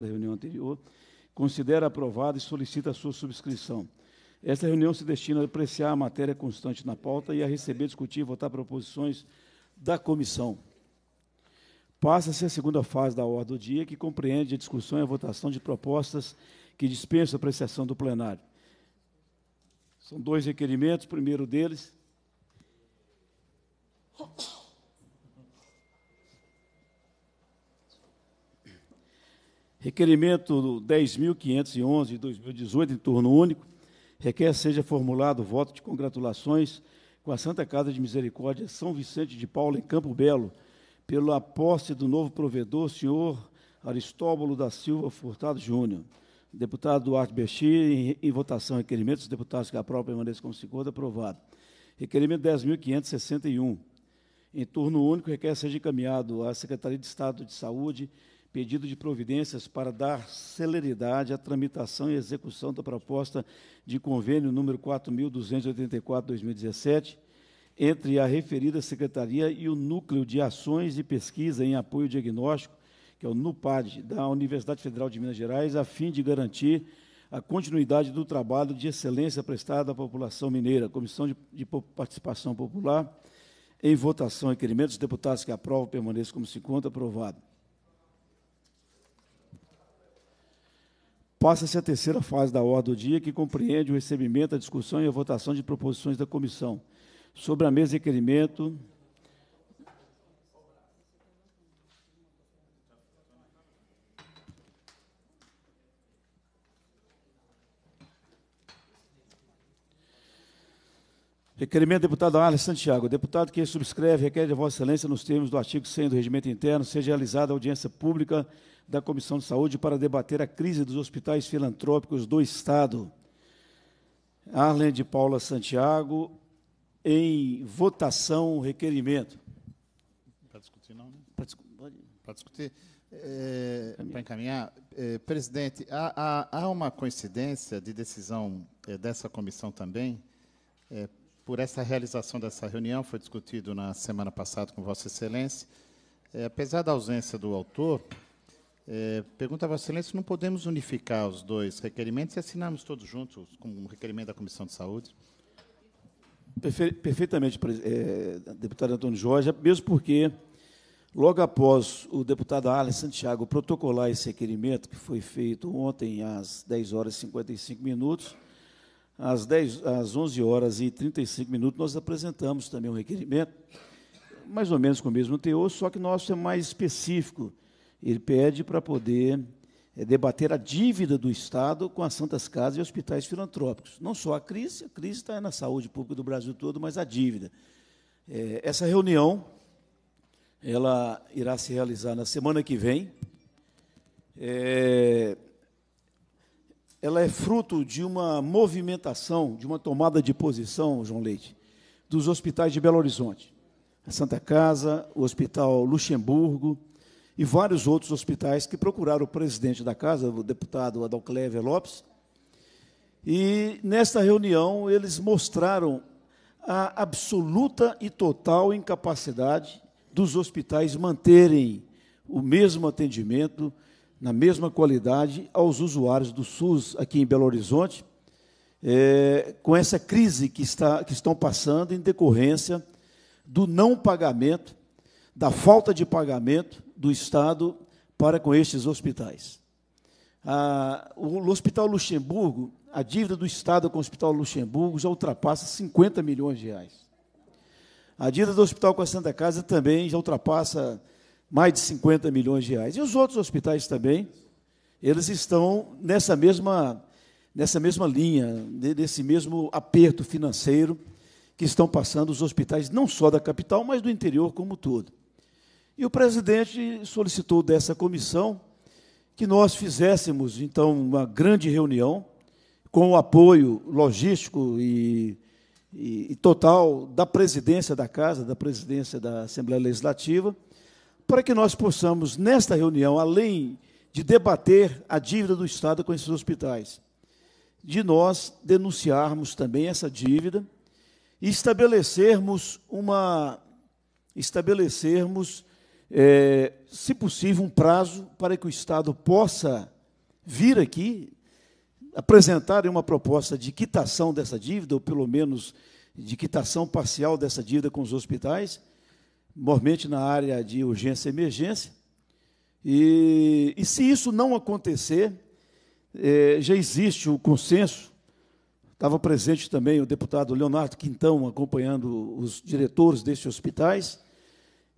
da reunião anterior, considera aprovada e solicita a sua subscrição. Esta reunião se destina a apreciar a matéria constante na pauta e a receber, discutir e votar proposições da comissão. Passa-se a segunda fase da ordem do dia, que compreende a discussão e a votação de propostas que dispensam a apreciação do plenário. São dois requerimentos, o primeiro deles. Requerimento 10.511 de 2018, em turno único, requer seja formulado voto de congratulações com a Santa Casa de Misericórdia São Vicente de Paulo, em Campo Belo, pela posse do novo provedor, senhor Aristóbulo da Silva Furtado Júnior. Deputado Duarte Bechir, em, em votação, requerimento dos deputados que própria permaneça como se aprovado. Requerimento 10.561. Em turno único, requer seja encaminhado à Secretaria de Estado de Saúde pedido de providências para dar celeridade à tramitação e execução da proposta de convênio número 4.284-2017 entre a referida Secretaria e o Núcleo de Ações e Pesquisa em Apoio Diagnóstico, que é o NUPAD, da Universidade Federal de Minas Gerais, a fim de garantir a continuidade do trabalho de excelência prestado à população mineira. Comissão de, de Participação Popular, em votação, requerimentos. Os deputados que aprovam permaneçam como se encontra. Aprovado. Passa-se a terceira fase da ordem do dia, que compreende o recebimento, a discussão e a votação de proposições da comissão. Sobre a mesa de requerimento. Requerimento do deputado Arles Santiago. Deputado que subscreve requer de Vossa Excelência, nos termos do artigo 100 do Regimento Interno, seja realizada audiência pública da Comissão de Saúde para debater a crise dos hospitais filantrópicos do Estado. Arlen de Paula Santiago, em votação requerimento. Tá né? tá para discutir, não? Eh, né? Para, discu para discutir. É, para encaminhar, é, presidente, há, há, há, uma coincidência de decisão é, dessa comissão também, por essa realização dessa reunião, foi discutido na semana passada com Vossa Excelência. apesar da ausência do autor, é, pergunta a Vossa Excelência, não podemos unificar os dois requerimentos e assinarmos todos juntos como um requerimento da Comissão de Saúde? Perfe perfeitamente, é, deputado Antônio Jorge, mesmo porque, logo após o deputado Alan Santiago protocolar esse requerimento, que foi feito ontem às 10 horas e 55 minutos, às, 10, às 11 horas e 35 minutos, nós apresentamos também um requerimento, mais ou menos com o mesmo teor, só que nosso é mais específico, ele pede para poder é, debater a dívida do Estado com as santas casas e hospitais filantrópicos. Não só a crise, a crise está na saúde pública do Brasil todo, mas a dívida. É, essa reunião ela irá se realizar na semana que vem. É, ela é fruto de uma movimentação, de uma tomada de posição, João Leite, dos hospitais de Belo Horizonte. A Santa Casa, o Hospital Luxemburgo, e vários outros hospitais que procuraram o presidente da casa, o deputado Adalcléver Lopes. E nesta reunião eles mostraram a absoluta e total incapacidade dos hospitais manterem o mesmo atendimento, na mesma qualidade, aos usuários do SUS aqui em Belo Horizonte, é, com essa crise que, está, que estão passando em decorrência do não pagamento da falta de pagamento do Estado para com estes hospitais. Ah, o Hospital Luxemburgo, a dívida do Estado com o Hospital Luxemburgo já ultrapassa 50 milhões de reais. A dívida do hospital com a Santa Casa também já ultrapassa mais de 50 milhões de reais. E os outros hospitais também, eles estão nessa mesma, nessa mesma linha, nesse mesmo aperto financeiro que estão passando os hospitais, não só da capital, mas do interior como todo. E o presidente solicitou dessa comissão que nós fizéssemos, então, uma grande reunião com o apoio logístico e, e, e total da presidência da Casa, da presidência da Assembleia Legislativa, para que nós possamos, nesta reunião, além de debater a dívida do Estado com esses hospitais, de nós denunciarmos também essa dívida e estabelecermos uma estabelecermos é, se possível, um prazo para que o Estado possa vir aqui apresentar uma proposta de quitação dessa dívida, ou pelo menos de quitação parcial dessa dívida com os hospitais, mormente na área de urgência e emergência. E, e se isso não acontecer, é, já existe o consenso. Estava presente também o deputado Leonardo Quintão, acompanhando os diretores desses hospitais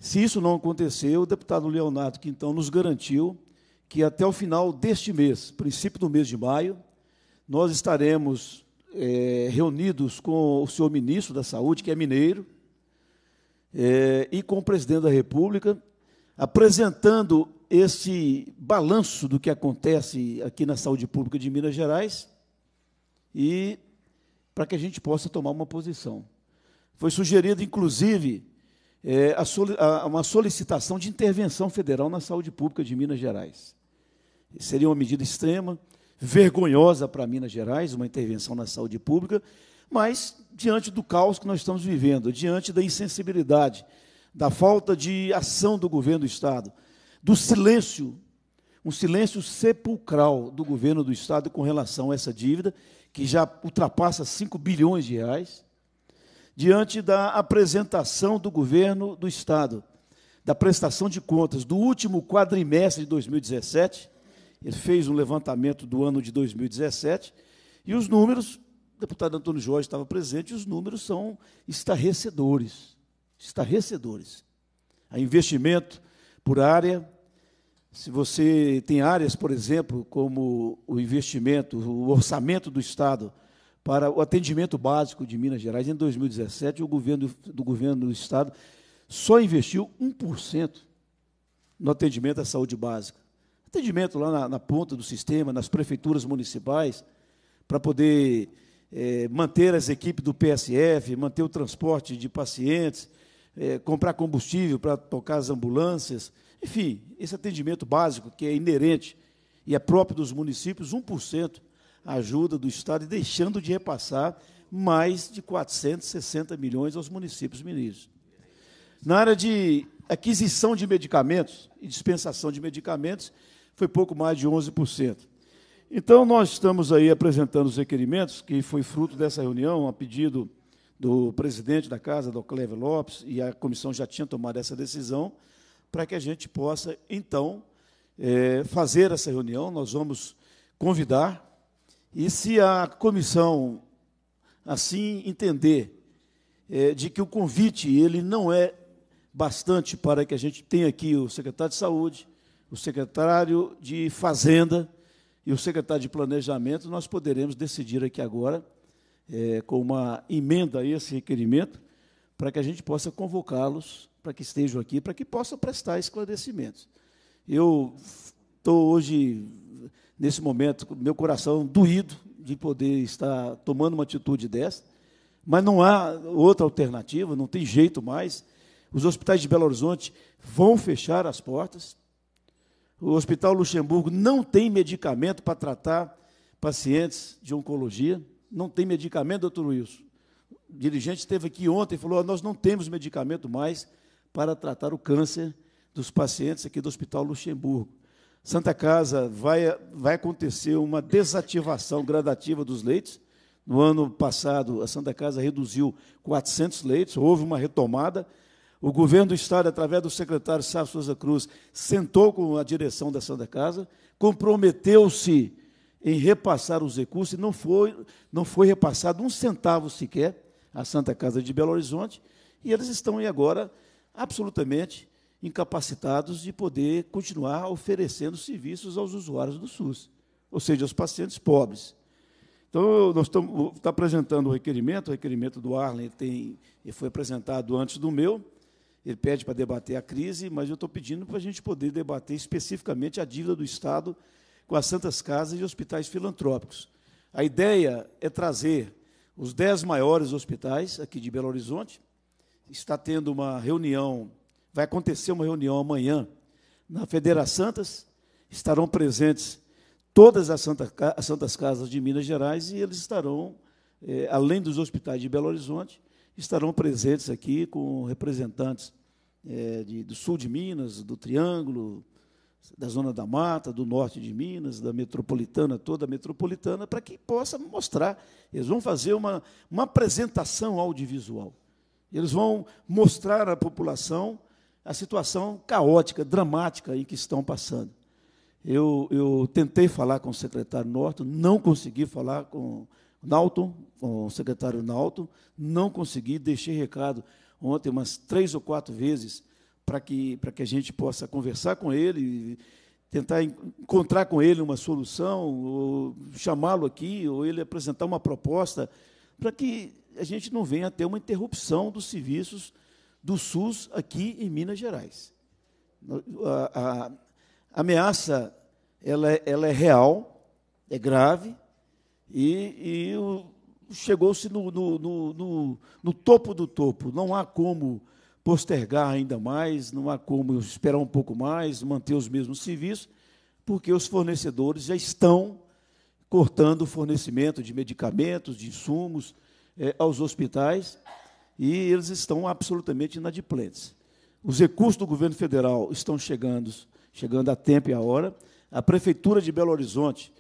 se isso não acontecer, o deputado Leonardo que então nos garantiu que até o final deste mês, princípio do mês de maio, nós estaremos é, reunidos com o senhor ministro da Saúde, que é mineiro, é, e com o presidente da República, apresentando esse balanço do que acontece aqui na saúde pública de Minas Gerais e para que a gente possa tomar uma posição. Foi sugerido, inclusive, é, a soli a, uma solicitação de intervenção federal na saúde pública de Minas Gerais. Seria uma medida extrema, vergonhosa para Minas Gerais, uma intervenção na saúde pública, mas diante do caos que nós estamos vivendo, diante da insensibilidade, da falta de ação do governo do Estado, do silêncio, um silêncio sepulcral do governo do Estado com relação a essa dívida, que já ultrapassa 5 bilhões de reais, diante da apresentação do governo do Estado, da prestação de contas do último quadrimestre de 2017. Ele fez um levantamento do ano de 2017 e os números, o deputado Antônio Jorge estava presente, os números são estarrecedores. Estarrecedores. A investimento por área, se você tem áreas, por exemplo, como o investimento, o orçamento do Estado para o atendimento básico de Minas Gerais, em 2017, o governo do governo do Estado só investiu 1% no atendimento à saúde básica. Atendimento lá na, na ponta do sistema, nas prefeituras municipais, para poder é, manter as equipes do PSF, manter o transporte de pacientes, é, comprar combustível para tocar as ambulâncias. Enfim, esse atendimento básico que é inerente e é próprio dos municípios, 1% ajuda do Estado e deixando de repassar mais de 460 milhões aos municípios mineiros. Na área de aquisição de medicamentos e dispensação de medicamentos, foi pouco mais de 11%. Então, nós estamos aí apresentando os requerimentos, que foi fruto dessa reunião, a pedido do presidente da casa, do Cleve Lopes, e a comissão já tinha tomado essa decisão, para que a gente possa, então, é, fazer essa reunião. Nós vamos convidar e se a comissão assim entender é, de que o convite ele não é bastante para que a gente tenha aqui o secretário de saúde, o secretário de fazenda e o secretário de planejamento, nós poderemos decidir aqui agora é, com uma emenda a esse requerimento para que a gente possa convocá-los para que estejam aqui, para que possam prestar esclarecimentos. Eu estou hoje nesse momento, meu coração doído de poder estar tomando uma atitude dessa, mas não há outra alternativa, não tem jeito mais. Os hospitais de Belo Horizonte vão fechar as portas. O Hospital Luxemburgo não tem medicamento para tratar pacientes de oncologia. Não tem medicamento, doutor Wilson. O dirigente esteve aqui ontem e falou: nós não temos medicamento mais para tratar o câncer dos pacientes aqui do Hospital Luxemburgo. Santa Casa vai, vai acontecer uma desativação gradativa dos leitos. No ano passado, a Santa Casa reduziu 400 leitos, houve uma retomada. O governo do Estado, através do secretário Sá Souza Cruz, sentou com a direção da Santa Casa, comprometeu-se em repassar os recursos e não foi, não foi repassado um centavo sequer à Santa Casa de Belo Horizonte. E eles estão aí agora absolutamente incapacitados de poder continuar oferecendo serviços aos usuários do SUS, ou seja, aos pacientes pobres. Então, nós estamos está apresentando o requerimento, o requerimento do Arlen tem, ele foi apresentado antes do meu, ele pede para debater a crise, mas eu estou pedindo para a gente poder debater especificamente a dívida do Estado com as santas casas e hospitais filantrópicos. A ideia é trazer os dez maiores hospitais aqui de Belo Horizonte, está tendo uma reunião Vai acontecer uma reunião amanhã na Federação Santas, estarão presentes todas as, Santa, as Santas Casas de Minas Gerais e eles estarão, eh, além dos hospitais de Belo Horizonte, estarão presentes aqui com representantes eh, de, do sul de Minas, do Triângulo, da Zona da Mata, do norte de Minas, da metropolitana, toda a metropolitana, para que possa mostrar. Eles vão fazer uma, uma apresentação audiovisual. Eles vão mostrar à população a situação caótica, dramática em que estão passando. Eu, eu tentei falar com o secretário Norton, não consegui falar com Nauton, com o secretário Nauton, não consegui, deixei recado ontem umas três ou quatro vezes para que, para que a gente possa conversar com ele, tentar encontrar com ele uma solução, ou chamá-lo aqui, ou ele apresentar uma proposta, para que a gente não venha a ter uma interrupção dos serviços do SUS aqui em Minas Gerais. A, a, a ameaça ela, é, ela, é real, é grave, e, e chegou-se no, no, no, no, topo do topo. Não há como postergar ainda mais, não há como esperar um pouco mais, manter os mesmos serviços, porque os fornecedores já estão cortando o fornecimento de medicamentos, de insumos eh, aos hospitais e eles estão absolutamente inadimplentes. Os recursos do governo federal estão chegando, chegando a tempo e a hora. A Prefeitura de Belo Horizonte,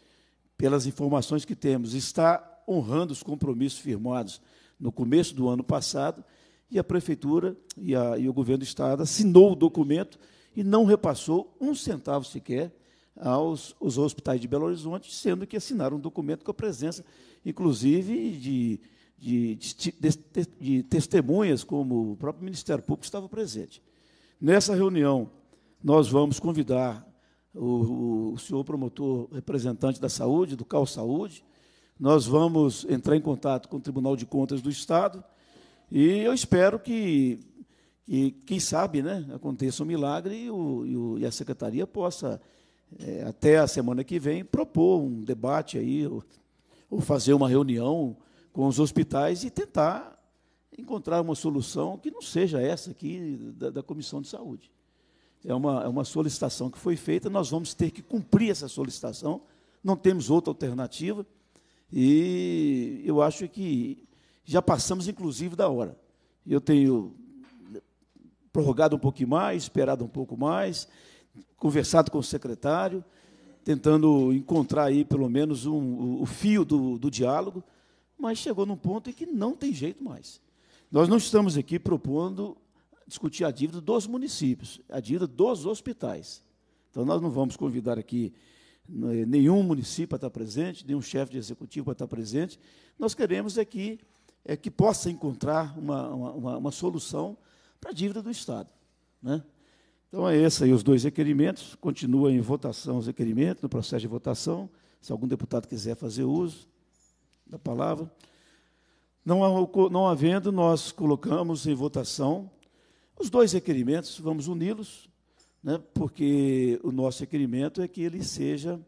pelas informações que temos, está honrando os compromissos firmados no começo do ano passado, e a Prefeitura e, a, e o governo do Estado assinou o documento e não repassou um centavo sequer aos, aos hospitais de Belo Horizonte, sendo que assinaram um documento com a presença, inclusive, de de, de, de, de testemunhas, como o próprio Ministério Público estava presente. Nessa reunião, nós vamos convidar o, o, senhor promotor representante da saúde, do Cal Saúde. Nós vamos entrar em contato com o Tribunal de Contas do Estado e eu espero que, que quem sabe, né, aconteça um milagre e, o, e, o, e a secretaria possa, é, até a semana que vem, propor um debate aí ou, ou fazer uma reunião com os hospitais e tentar encontrar uma solução que não seja essa aqui da, da Comissão de Saúde. É uma, é uma solicitação que foi feita, nós vamos ter que cumprir essa solicitação, não temos outra alternativa, e eu acho que já passamos, inclusive, da hora. Eu tenho prorrogado um pouquinho mais, esperado um pouco mais, conversado com o secretário, tentando encontrar aí, pelo menos, um, o, o fio do, do diálogo, mas chegou num ponto em que não tem jeito mais. Nós não estamos aqui propondo discutir a dívida dos municípios, a dívida dos hospitais. Então, nós não vamos convidar aqui né, nenhum município para estar presente, nenhum chefe de executivo para estar presente. Nós queremos é que, é que possa encontrar uma, uma, uma solução para a dívida do Estado. Né? Então, é esse aí os dois requerimentos. Continua em votação os requerimentos, no processo de votação. Se algum deputado quiser fazer uso, da palavra. Não, não havendo, nós colocamos em votação os dois requerimentos, vamos uni-los, né, porque o nosso requerimento é que ele seja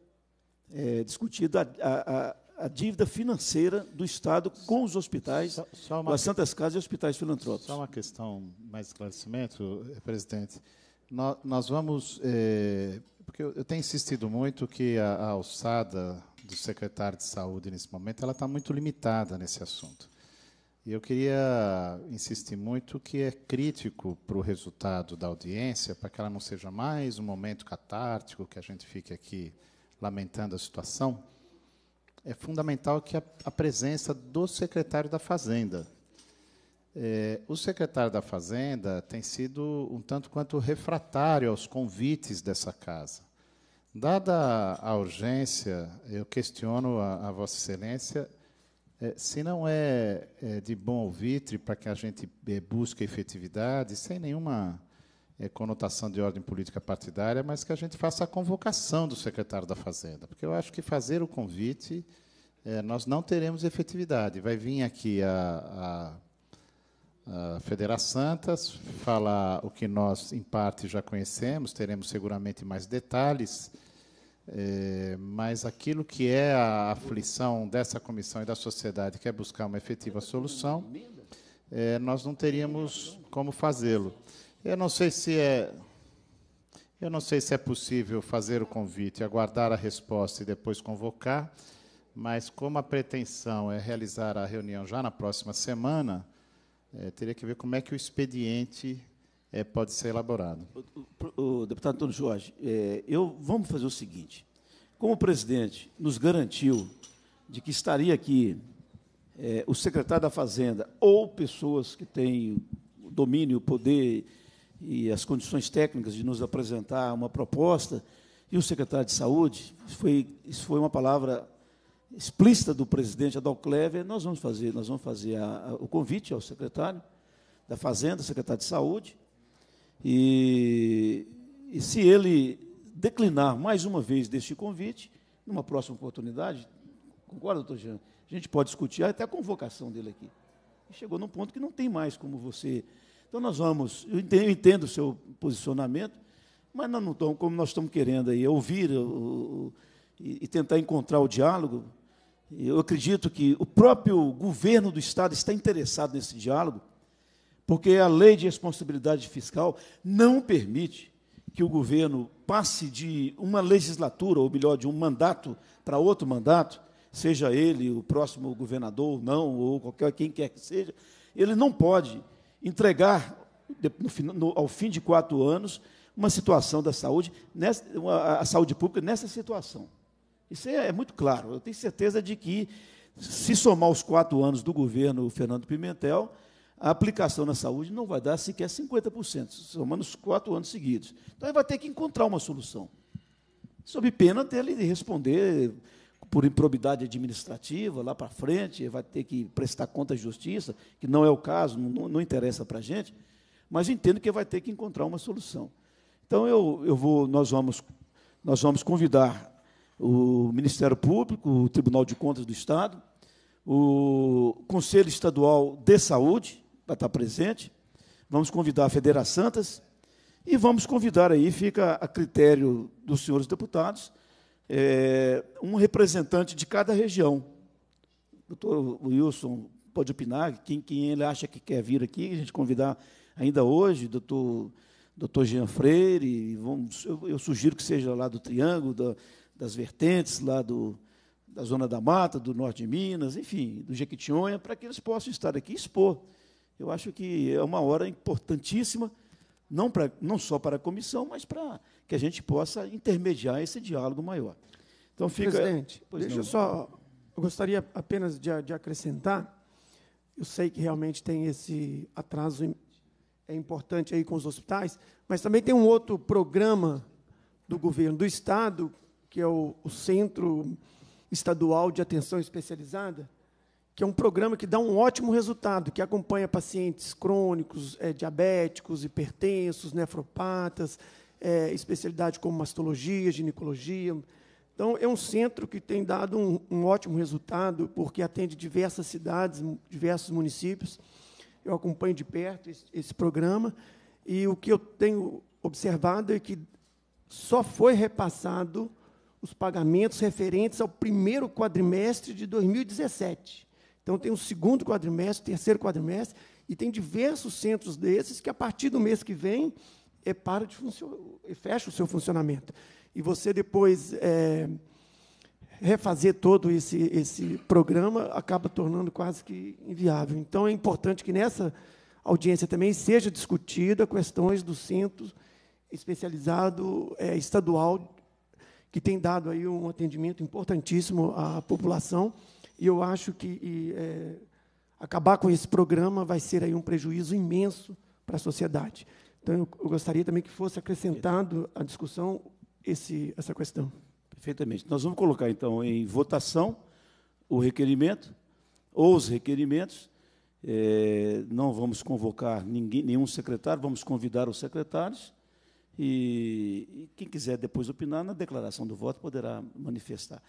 é, discutido a, a, a, dívida financeira do Estado com os hospitais, só, só com as Santas Casas e hospitais filantrópicos. Só uma questão, mais esclarecimento, eh, presidente. Nós, nós vamos, é, porque eu, eu tenho insistido muito que a, a alçada do secretário de Saúde nesse momento, ela está muito limitada nesse assunto. E eu queria insistir muito que é crítico para o resultado da audiência, para que ela não seja mais um momento catártico, que a gente fique aqui lamentando a situação. É fundamental que a, a presença do secretário da Fazenda. É, o secretário da Fazenda tem sido um tanto quanto refratário aos convites dessa casa. Dada a urgência, eu questiono a, a Vossa Excelência é, se não é, é, de bom alvitre para que a gente é, busque efetividade, sem nenhuma conotação de ordem política partidária, mas que a gente faça a convocação do secretário da Fazenda. Porque eu acho que fazer o convite, nós não teremos efetividade. Vai vir aqui a, a uh, Federa Santas, fala o que nós, em parte, já conhecemos, teremos seguramente mais detalhes, eh, mas aquilo que é a aflição dessa comissão e da sociedade, que é buscar uma efetiva solução, eh, nós não teríamos como fazê-lo. Eu não sei se é. Eu não sei se é possível fazer o convite, aguardar a resposta e depois convocar, mas como a pretensão é realizar a reunião já na próxima semana, é, teria que ver como é que o expediente é, pode ser elaborado. O, o, o deputado Antônio Jorge, é, eu, vamos fazer o seguinte. Como o presidente nos garantiu de que estaria aqui é, o secretário da Fazenda ou pessoas que têm o domínio, o poder e as condições técnicas de nos apresentar uma proposta, e o secretário de Saúde, isso foi, isso foi uma palavra explícita do presidente Adalclever, nós vamos fazer, nós vamos fazer a, a, o convite ao secretário da Fazenda, secretário de Saúde, e, e se ele declinar mais uma vez deste convite, numa próxima oportunidade, concorda, doutor Jean? A gente pode discutir até a convocação dele aqui. Chegou num ponto que não tem mais como você. Então nós vamos, eu entendo, eu entendo o seu posicionamento, mas nós não estamos, como nós estamos querendo aí, ouvir o, o, e tentar encontrar o diálogo, eu acredito que o próprio governo do Estado está interessado nesse diálogo, porque a lei de responsabilidade fiscal não permite que o governo passe de uma legislatura, ou melhor, de um mandato para outro mandato, seja ele o próximo governador ou não, ou qualquer quem quer que seja, ele não pode entregar no, no, ao fim de quatro anos uma situação da saúde, nessa, uma, a saúde pública nessa situação. Isso é, é muito claro. Eu tenho certeza de que, se somar os quatro anos do governo Fernando Pimentel, a aplicação na saúde não vai dar sequer 50%, somando os quatro anos seguidos. Então, ele vai ter que encontrar uma solução, sob pena dele responder por improbidade administrativa lá para frente, vai ter que prestar conta à justiça, que não é o caso, não, não interessa para a gente, mas entendo que vai ter que encontrar uma solução. Então, eu, eu vou, nós, vamos, nós vamos convidar o Ministério Público, o Tribunal de Contas do Estado, o Conselho Estadual de Saúde vai estar presente, vamos convidar a Federa Santas e vamos convidar aí, fica a critério dos senhores deputados, é, um representante de cada região. O doutor Wilson pode opinar, quem, quem ele acha que quer vir aqui, a gente convidar ainda hoje, doutor doutor Jean Freire, vamos, eu, eu, sugiro que seja lá do Triângulo, da, das vertentes lá do, da Zona da Mata, do Norte de Minas, enfim, do Jequitinhonha, para que eles possam estar aqui e expor. Eu acho que é uma hora importantíssima, não, pra, não só para a comissão, mas para que a gente possa intermediar esse diálogo maior. Então fica. Presidente, pois deixa não. eu só. Eu gostaria apenas de, de acrescentar. Eu sei que realmente tem esse atraso é importante aí com os hospitais, mas também tem um outro programa do governo do estado que é o, o Centro Estadual de Atenção Especializada, que é um programa que dá um ótimo resultado, que acompanha pacientes crônicos, é, diabéticos, hipertensos, nefropatas, é, especialidade como mastologia, ginecologia. Então, é um centro que tem dado um, um ótimo resultado, porque atende diversas cidades, diversos municípios. Eu acompanho de perto esse, esse programa, e o que eu tenho observado é que só foi repassado os pagamentos referentes ao primeiro quadrimestre de 2017. Então, tem o segundo quadrimestre, terceiro quadrimestre, e tem diversos centros desses que, a partir do mês que vem, é, para de é, fecha o seu funcionamento. E você depois é, refazer todo esse, esse programa acaba tornando quase que inviável. Então, é importante que nessa audiência também seja discutida questões do centro especializado é, estadual que tem dado aí um atendimento importantíssimo à população. E eu acho que e, é, acabar com esse programa vai ser aí um prejuízo imenso para a sociedade. Então, eu, eu gostaria também que fosse acrescentado à discussão esse, essa questão. Perfeitamente. Nós vamos colocar, então, em votação o requerimento, ou os requerimentos. É, não vamos convocar ninguém, nenhum secretário, vamos convidar os secretários e, e quem quiser depois opinar, na declaração do voto poderá manifestar.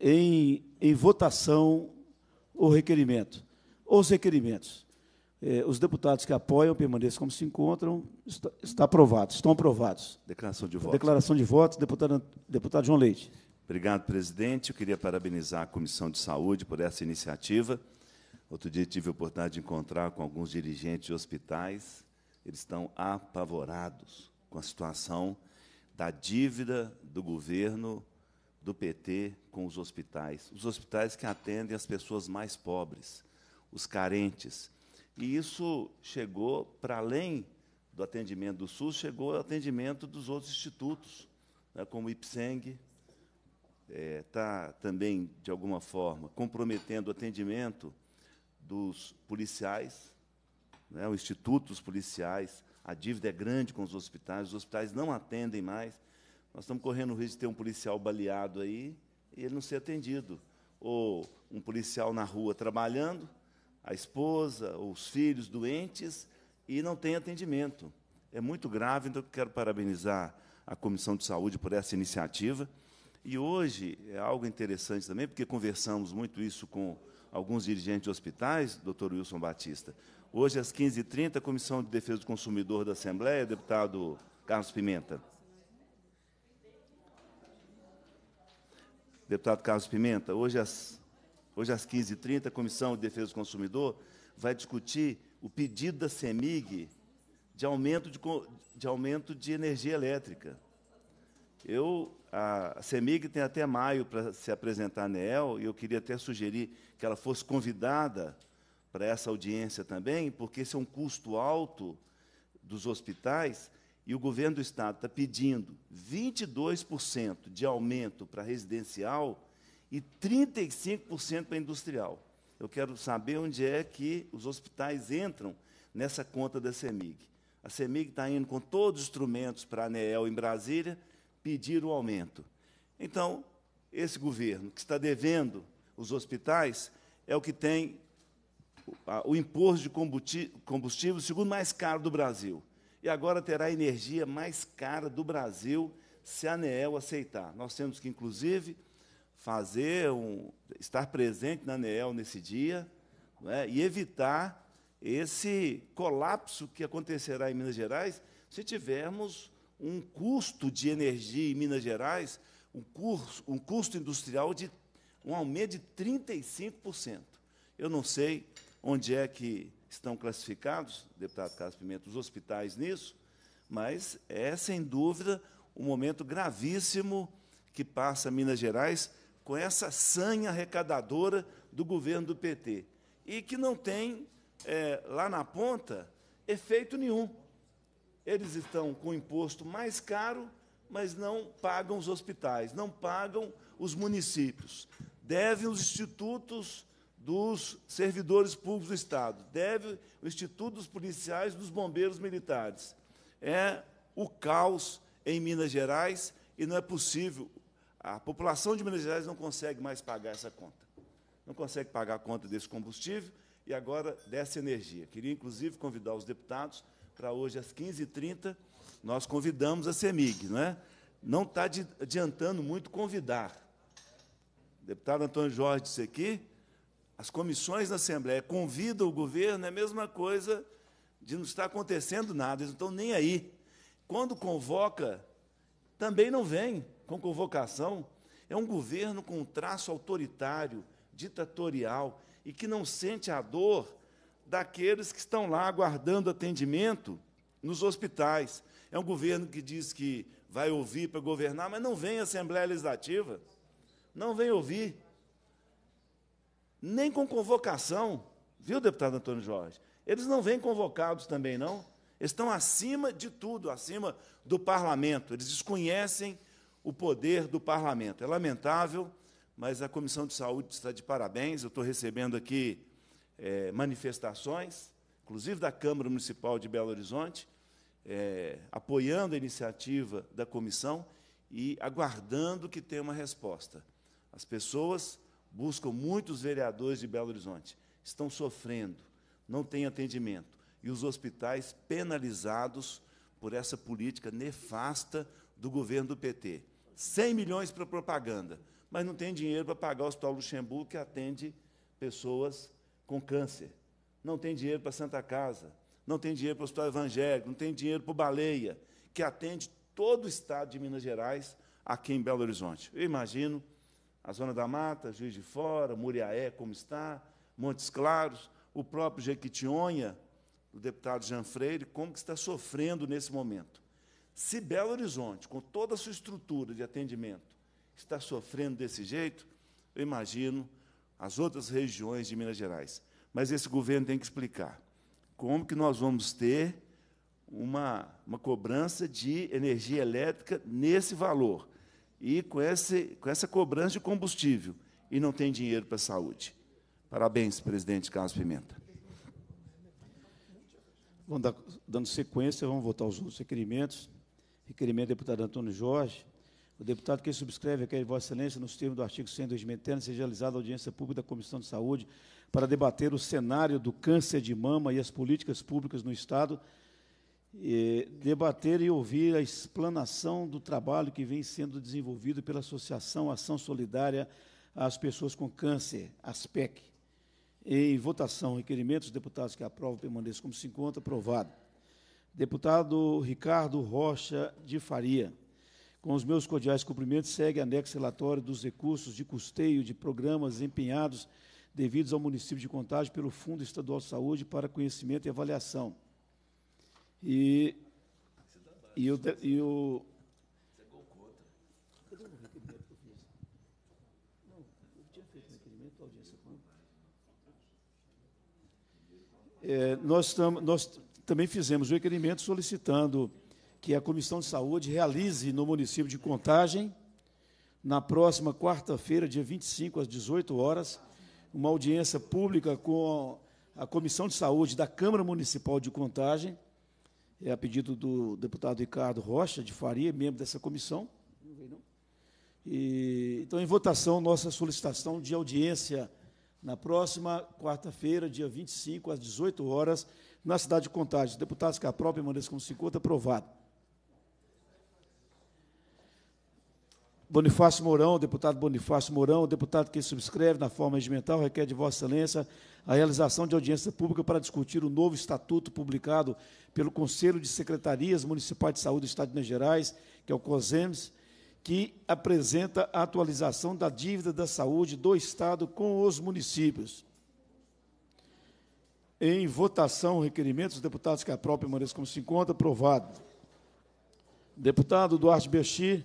Em, em votação, o requerimento. Os requerimentos. Eh, os deputados que apoiam permaneçam como se encontram. Está, está aprovado, estão aprovados. Declaração de voto. Declaração de voto, deputado, deputado João Leite. Obrigado, presidente. Eu queria parabenizar a Comissão de Saúde por essa iniciativa. Outro dia tive a oportunidade de encontrar com alguns dirigentes de hospitais. Eles estão apavorados com a situação da dívida do governo do PT com os hospitais. Os hospitais que atendem as pessoas mais pobres, os carentes. E isso chegou para além do atendimento do SUS, chegou ao atendimento dos outros institutos, né, como o IPSENG, está é, tá também, de alguma forma, comprometendo o atendimento dos policiais, né, o Instituto dos Policiais, a dívida é grande com os hospitais, os hospitais não atendem mais. Nós estamos correndo o risco de ter um policial baleado aí e ele não ser atendido. Ou um policial na rua trabalhando, a esposa ou os filhos doentes e não tem atendimento. É muito grave, então quero parabenizar a Comissão de Saúde por essa iniciativa. E hoje é algo interessante também, porque conversamos muito isso com alguns dirigentes de hospitais, doutor Wilson Batista. Hoje, às 15h30, Comissão de Defesa do Consumidor da Assembleia, deputado Carlos Pimenta. Deputado Carlos Pimenta, hoje às, hoje às 15h30, a Comissão de Defesa do Consumidor vai discutir o pedido da CEMIG de aumento de, de, aumento de energia elétrica. Eu, a CEMIG tem até maio para se apresentar na ANEEL, e eu queria até sugerir que ela fosse convidada para essa audiência também, porque esse é um custo alto dos hospitais e o governo do Estado está pedindo 22% de aumento para residencial e 35% para industrial. Eu quero saber onde é que os hospitais entram nessa conta da CEMIG. A CEMIG está indo com todos os instrumentos para a ANEEL em Brasília pedir o aumento. Então, esse governo que está devendo os hospitais é o que tem o imposto de combustível, o segundo mais caro do Brasil. E agora terá a energia mais cara do Brasil se a ANEEL aceitar. Nós temos que, inclusive, fazer um, estar presente na ANEEL nesse dia é? e evitar esse colapso que acontecerá em Minas Gerais se tivermos um custo de energia em Minas Gerais, um, curso, um custo industrial de um aumento de 35%. Eu não sei onde é que estão classificados, deputado Carlos Pimenta, os hospitais nisso, mas é, sem dúvida, um momento gravíssimo que passa Minas Gerais com essa sanha arrecadadora do governo do PT e que não tem, é, lá na ponta, efeito nenhum. Eles estão com o imposto mais caro, mas não pagam os hospitais, não pagam os municípios. Devem os institutos dos servidores públicos do Estado. Deve o Instituto dos Policiais dos Bombeiros Militares. É o caos em Minas Gerais e não é possível. A população de Minas Gerais não consegue mais pagar essa conta. Não consegue pagar a conta desse combustível e agora dessa energia. Queria, inclusive, convidar os deputados para hoje às 15h30. Nós convidamos a CEMIG. né? não está é? adiantando muito convidar. O deputado Antônio Jorge disse aqui, as comissões da Assembleia convidam o governo, é a mesma coisa de não estar acontecendo nada, eles não estão nem aí. Quando convoca, também não vem com convocação. É um governo com um traço autoritário, ditatorial, e que não sente a dor daqueles que estão lá aguardando atendimento nos hospitais. É um governo que diz que vai ouvir para governar, mas não vem Assembleia Legislativa, não vem ouvir nem com convocação, viu, deputado Antônio Jorge? Eles não vêm convocados também, não. Eles estão acima de tudo, acima do parlamento. Eles desconhecem o poder do parlamento. É lamentável, mas a Comissão de Saúde está de parabéns. Eu estou recebendo aqui é, manifestações, inclusive da Câmara Municipal de Belo Horizonte, é, apoiando a iniciativa da comissão e aguardando que tenha uma resposta. As pessoas buscam muitos vereadores de Belo Horizonte, estão sofrendo, não têm atendimento. E os hospitais penalizados por essa política nefasta do governo do PT. 100 milhões para propaganda, mas não tem dinheiro para pagar o Hospital Luxemburgo, que atende pessoas com câncer. Não tem dinheiro para Santa Casa, não tem dinheiro para o Hospital Evangélico, não tem dinheiro para o Baleia, que atende todo o estado de Minas Gerais aqui em Belo Horizonte. Eu imagino a Zona da Mata, Juiz de Fora, Muriaé, como está, Montes Claros, o próprio Jequitinhonha, o deputado Jean Freire, como que está sofrendo nesse momento. Se Belo Horizonte, com toda a sua estrutura de atendimento, está sofrendo desse jeito, eu imagino as outras regiões de Minas Gerais. Mas esse governo tem que explicar como que nós vamos ter uma, uma cobrança de energia elétrica nesse valor e com, esse, com essa cobrança de combustível e não tem dinheiro para a saúde. Parabéns, presidente Carlos Pimenta. Vamos dar, dando sequência, vamos votar os outros requerimentos. Requerimento do deputado Antônio Jorge. O deputado que subscreve requer Vossa Excelência, nos termos do artigo 100 do seja realizada audiência pública da Comissão de Saúde para debater o cenário do câncer de mama e as políticas públicas no Estado debater e ouvir a explanação do trabalho que vem sendo desenvolvido pela Associação Ação Solidária às Pessoas com Câncer, ASPEC. Em votação, requerimentos, deputados que aprovam permaneçam como se encontra, aprovado. Deputado Ricardo Rocha de Faria. Com os meus cordiais cumprimentos, segue anexo relatório dos recursos de custeio de programas empenhados devidos ao município de Contagem pelo Fundo Estadual de Saúde para conhecimento e avaliação. E, e o, e o É, nós, tam, nós, também fizemos o requerimento solicitando que a Comissão de Saúde realize no município de Contagem, na próxima quarta-feira, dia 25, às 18 horas, uma audiência pública com a Comissão de Saúde da Câmara Municipal de Contagem, é a pedido do deputado Ricardo Rocha de Faria, membro dessa comissão. E, então, em votação, nossa solicitação de audiência na próxima quarta-feira, dia 25, às 18 horas, na cidade de Contagem. Deputados que aprovam, como com encontra, aprovado. Bonifácio Mourão, deputado Bonifácio Mourão, deputado que subscreve na forma regimental, requer de Vossa Excelência a realização de audiência pública para discutir o novo estatuto publicado pelo Conselho de Secretarias Municipais de Saúde do Estado de Minas Gerais, que é o COSEMES, que apresenta a atualização da dívida da saúde do Estado com os municípios. Em votação, requerimentos, dos deputados que própria permaneçam como se encontra, aprovado. Deputado Duarte Bechir,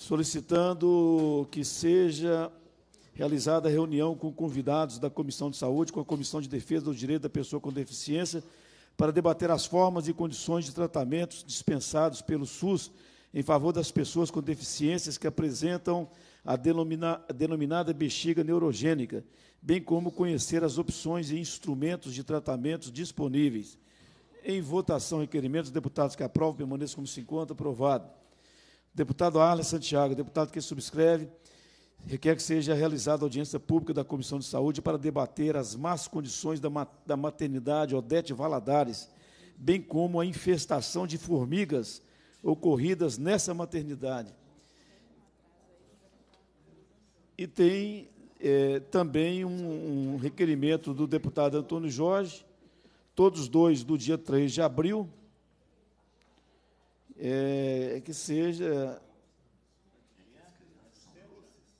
solicitando que seja realizada a reunião com convidados da Comissão de Saúde, com a Comissão de Defesa do Direito da Pessoa com Deficiência, para debater as formas e condições de tratamentos dispensados pelo SUS em favor das pessoas com deficiências que apresentam a, denomina, a denominada bexiga neurogênica, bem como conhecer as opções e instrumentos de tratamentos disponíveis. Em votação, requerimentos, deputados que aprovam permaneçam como se encontra, aprovado. Deputado Arlen Santiago, deputado que subscreve, requer que seja realizada audiência pública da Comissão de Saúde para debater as más condições da maternidade Odete Valadares, bem como a infestação de formigas ocorridas nessa maternidade. E tem é, também um, um requerimento do deputado Antônio Jorge, todos dois do dia 3 de abril, é, é, que seja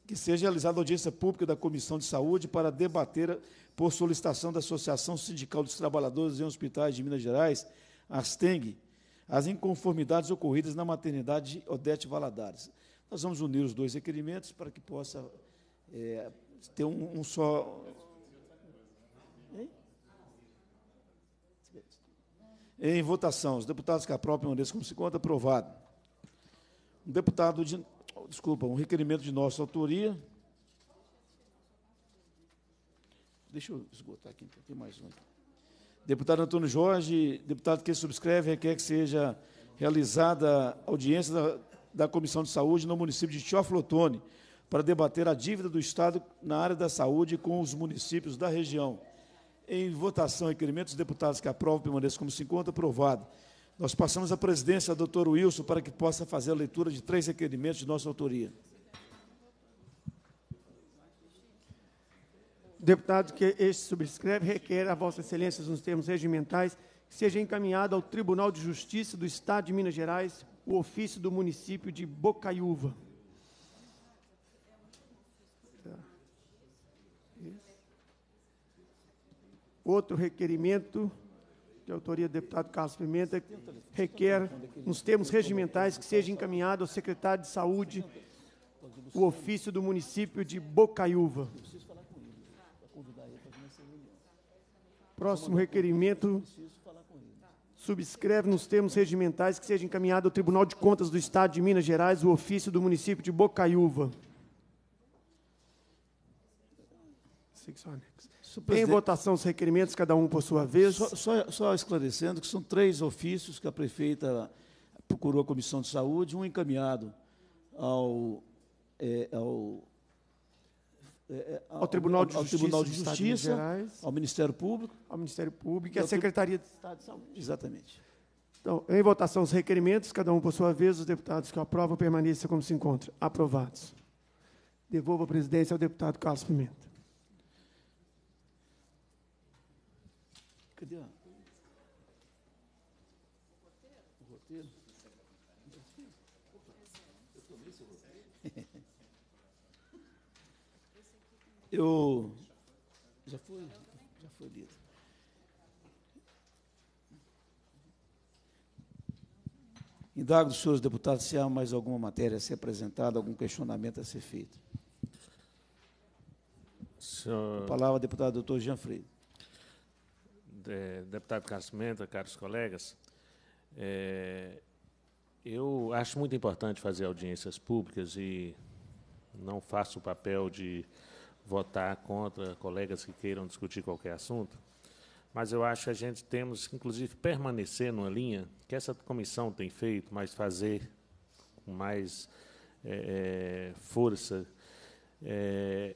que seja realizada audiência pública da Comissão de Saúde para debater, por solicitação da Associação Sindical dos Trabalhadores em Hospitais de Minas Gerais, ASTENG, as inconformidades ocorridas na maternidade de Odete Valadares. Nós vamos unir os dois requerimentos para que possa é, ter um, um só Em votação, os deputados que e Andrés como se conta, aprovado. Um deputado de. Desculpa, um requerimento de nossa autoria. Deixa eu esgotar aqui, tem mais um. Aqui. Deputado Antônio Jorge, deputado que subscreve, requer que seja realizada audiência da, da Comissão de Saúde no município de Tioflotone para debater a dívida do Estado na área da saúde com os municípios da região. Em votação, requerimento, os deputados que aprovam permaneçam como se encontra, aprovado. Nós passamos a presidência ao doutor Wilson para que possa fazer a leitura de três requerimentos de nossa autoria. Deputado que este subscreve, requer a Vossa Excelência, nos termos regimentais, que seja encaminhado ao Tribunal de Justiça do Estado de Minas Gerais o ofício do município de Bocaiúva. Outro requerimento, de autoria do deputado Carlos Pimenta, requer, nos termos regimentais, que seja encaminhado ao secretário de Saúde o ofício do município de Bocaiúva. Próximo requerimento subscreve nos termos regimentais que seja encaminhado ao Tribunal de Contas do Estado de Minas Gerais o ofício do município de Bocaiúva. anexo. Em votação os requerimentos, cada um por sua vez. Só, só, só, esclarecendo que são três ofícios que a prefeita procurou a Comissão de Saúde, um encaminhado ao, é, ao, é, é, ao, Tribunal de ao, Justiça, Tribunal de Justiça ao Ministério Público. Ao Ministério Público e à Secretaria de Estado de Saúde. Exatamente. Então, em votação os requerimentos, cada um por sua vez, os deputados que aprovam permaneçam como se encontram. Aprovados. Devolvo a presidência ao deputado Carlos Pimenta. Cadê a... o roteiro? Eu tomei roteiro. Eu. Já foi? Já foi lido. Indago dos senhores deputados se há mais alguma matéria a ser apresentada, algum questionamento a ser feito. Senhor... A palavra, deputado doutor Jean Freire é, deputado Carlos Menta, caros colegas, é, eu acho muito importante fazer audiências públicas e não faço o papel de votar contra colegas que queiram discutir qualquer assunto, mas eu acho que a gente temos, inclusive, permanecer numa linha que essa comissão tem feito, mas fazer com mais é, é força. É,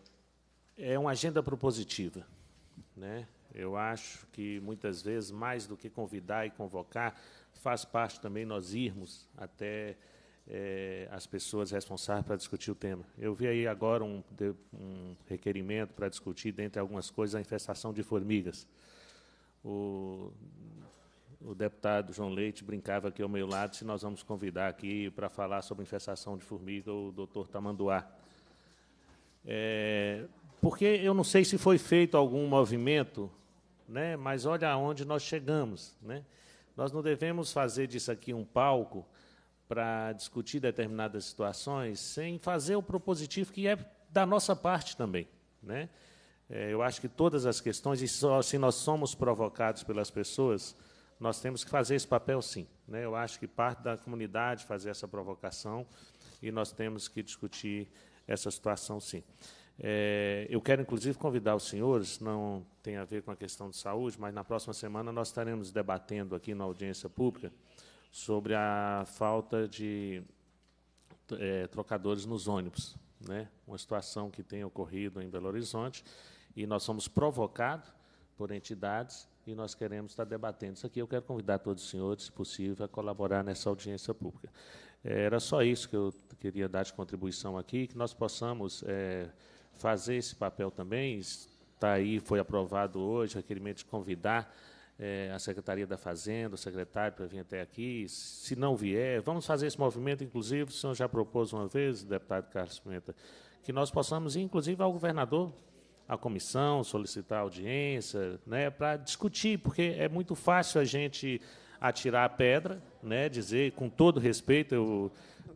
é uma agenda propositiva. Né? Eu acho que muitas vezes, mais do que convidar e convocar, faz parte também nós irmos até é, as pessoas responsáveis para discutir o tema. Eu vi aí agora um, um requerimento para discutir, dentre algumas coisas, a infestação de formigas. O, o deputado João Leite brincava aqui ao meu lado se nós vamos convidar aqui para falar sobre infestação de formiga o doutor Tamanduá. É, porque eu não sei se foi feito algum movimento né? mas olha aonde nós chegamos. Né? Nós não devemos fazer disso aqui um palco para discutir determinadas situações sem fazer o propositivo que é da nossa parte também. Né? É, eu acho que todas as questões, e só se nós somos provocados pelas pessoas, nós temos que fazer esse papel sim. Né? Eu acho que parte da comunidade fazer essa provocação e nós temos que discutir essa situação sim. É, eu quero, inclusive, convidar os senhores, não tem a ver com a questão de saúde, mas na próxima semana nós estaremos debatendo aqui na audiência pública sobre a falta de é, trocadores nos ônibus. Né? Uma situação que tem ocorrido em Belo Horizonte e nós somos provocados por entidades e nós queremos estar debatendo isso aqui. Eu quero convidar todos os senhores, se possível, a colaborar nessa audiência pública. É, era só isso que eu queria dar de contribuição aqui, que nós possamos. É, fazer esse papel também. Está aí, foi aprovado hoje, requerimento de convidar é, a Secretaria da Fazenda, o secretário, para vir até aqui. Se não vier, vamos fazer esse movimento, inclusive, o senhor já propôs uma vez, deputado Carlos Pimenta, que nós possamos, ir, inclusive, ao governador, à comissão, solicitar audiência, né, para discutir, porque é muito fácil a gente atirar a pedra, né, dizer, com todo respeito, eu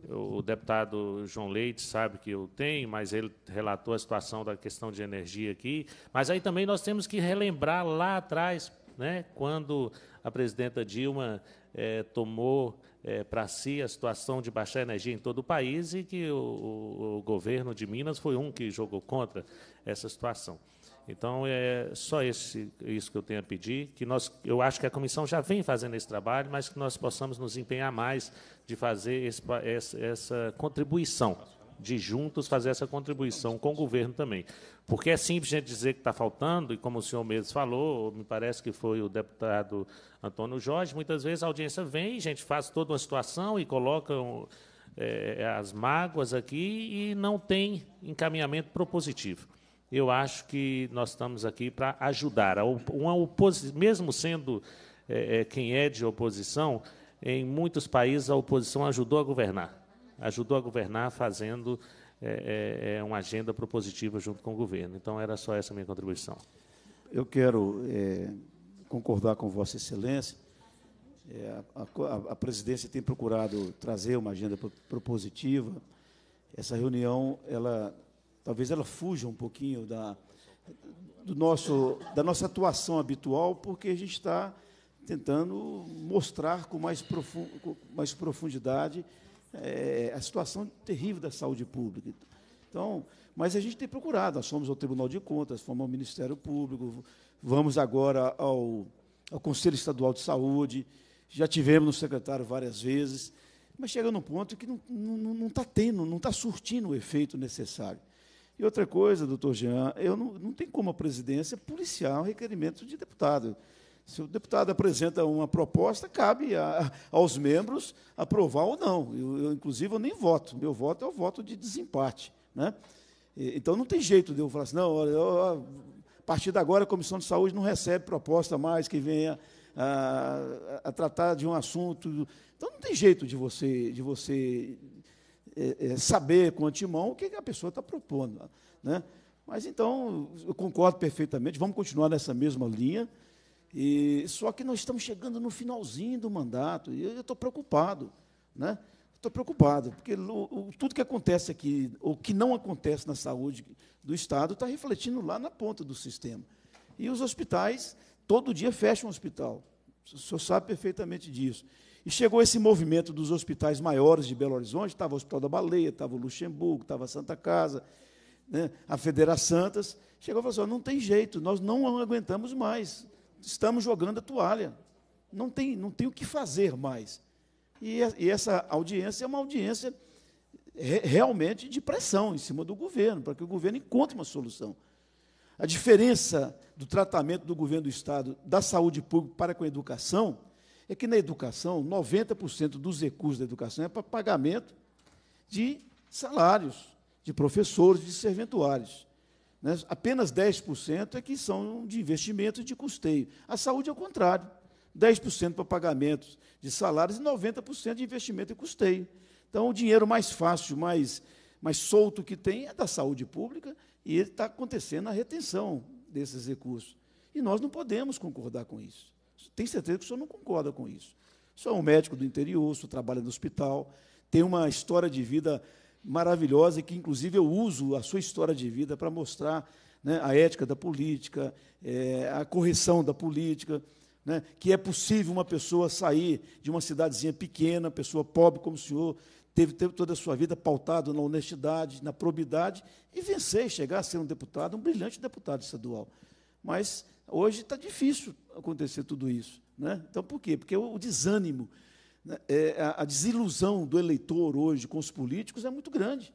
o deputado João Leite sabe que eu tenho, mas ele relatou a situação da questão de energia aqui. Mas aí também nós temos que relembrar lá atrás, né, quando a presidenta Dilma eh, tomou eh, para si a situação de baixar energia em todo o país e que o, o governo de Minas foi um que jogou contra essa situação. Então, é só esse, isso que eu tenho a pedir, que nós, eu acho que a comissão já vem fazendo esse trabalho, mas que nós possamos nos empenhar mais de fazer esse, essa, essa contribuição, de juntos fazer essa contribuição com o governo também. Porque é simples a gente dizer que está faltando, e como o senhor mesmo falou, me parece que foi o deputado Antônio Jorge, muitas vezes a audiência vem, a gente faz toda uma situação e coloca é, as mágoas aqui e não tem encaminhamento propositivo. Eu acho que nós estamos aqui para ajudar. Uma mesmo sendo é, é, quem é de oposição, em muitos países, a oposição ajudou a governar, ajudou a governar fazendo é, é, é uma agenda propositiva junto com o governo. Então, era só essa minha contribuição. Eu quero é, concordar com Vossa Excelência. É, a, a, a, presidência tem procurado trazer uma agenda propositiva. Essa reunião, ela, talvez ela fuja um pouquinho da, do nosso, da nossa atuação habitual, porque a gente está tentando mostrar com mais, profu com mais profundidade é, a situação terrível da saúde pública. Então, mas a gente tem procurado, nós fomos ao Tribunal de Contas, fomos ao Ministério Público, vamos agora ao, ao Conselho Estadual de Saúde, já tivemos no secretário várias vezes, mas chega no ponto que não está tendo, não está surtindo o efeito necessário. E outra coisa, doutor Jean, eu não, não tem como a presidência policiar um requerimento de deputado. Se o deputado apresenta uma proposta, cabe a, aos membros aprovar ou não. Eu, eu, inclusive, eu nem voto. Meu voto é o voto de desempate. Né? Então, não tem jeito de eu falar assim, não, a partir de agora a Comissão de Saúde não recebe proposta mais que venha a, a, a tratar de um assunto. Então, não tem jeito de você, de você é, é, saber com antemão o que a pessoa está propondo. Né? Mas, então, eu concordo perfeitamente, vamos continuar nessa mesma linha, e, só que nós estamos chegando no finalzinho do mandato e eu estou preocupado, né? Estou preocupado, porque o, o, tudo que acontece aqui, ou que não acontece na saúde do Estado, está refletindo lá na ponta do sistema. E os hospitais, todo dia fecham um hospital. O senhor sabe perfeitamente disso. E chegou esse movimento dos hospitais maiores de Belo Horizonte, estava o Hospital da Baleia, estava o Luxemburgo, estava a Santa Casa, né, a Federação Santas, chegou e falou assim, não tem jeito, nós não aguentamos mais, estamos jogando a toalha. Não tem, não tem o que fazer mais. E, e essa audiência é uma audiência re, realmente de pressão em cima do governo, para que o governo encontre uma solução. A diferença do tratamento do governo do Estado da saúde pública para com a educação é que na educação, 90% dos recursos da educação é para pagamento de salários de professores, de serventuários. Né? Apenas 10% é que são de investimento e de custeio. A saúde é o contrário. 10% para pagamentos de salários e 90% de investimento e custeio. Então, o dinheiro mais fácil, mais, mais solto que tem é da saúde pública e está acontecendo a retenção desses recursos. E nós não podemos concordar com isso. Tem certeza que o senhor não concorda com isso. Sou é um médico do interior, sou trabalha no hospital, tem uma história de vida maravilhosa e que, inclusive, eu uso a sua história de vida para mostrar né, a ética da política, é, a correção da política, né, que é possível uma pessoa sair de uma cidadezinha pequena, pessoa pobre como o senhor, teve, teve toda a sua vida pautado na honestidade, na probidade, e vencer e chegar a ser um deputado, um brilhante deputado estadual. Mas hoje está difícil acontecer tudo isso. Né? Então, por quê? Porque o, o desânimo né, é, a desilusão do eleitor hoje com os políticos é muito grande.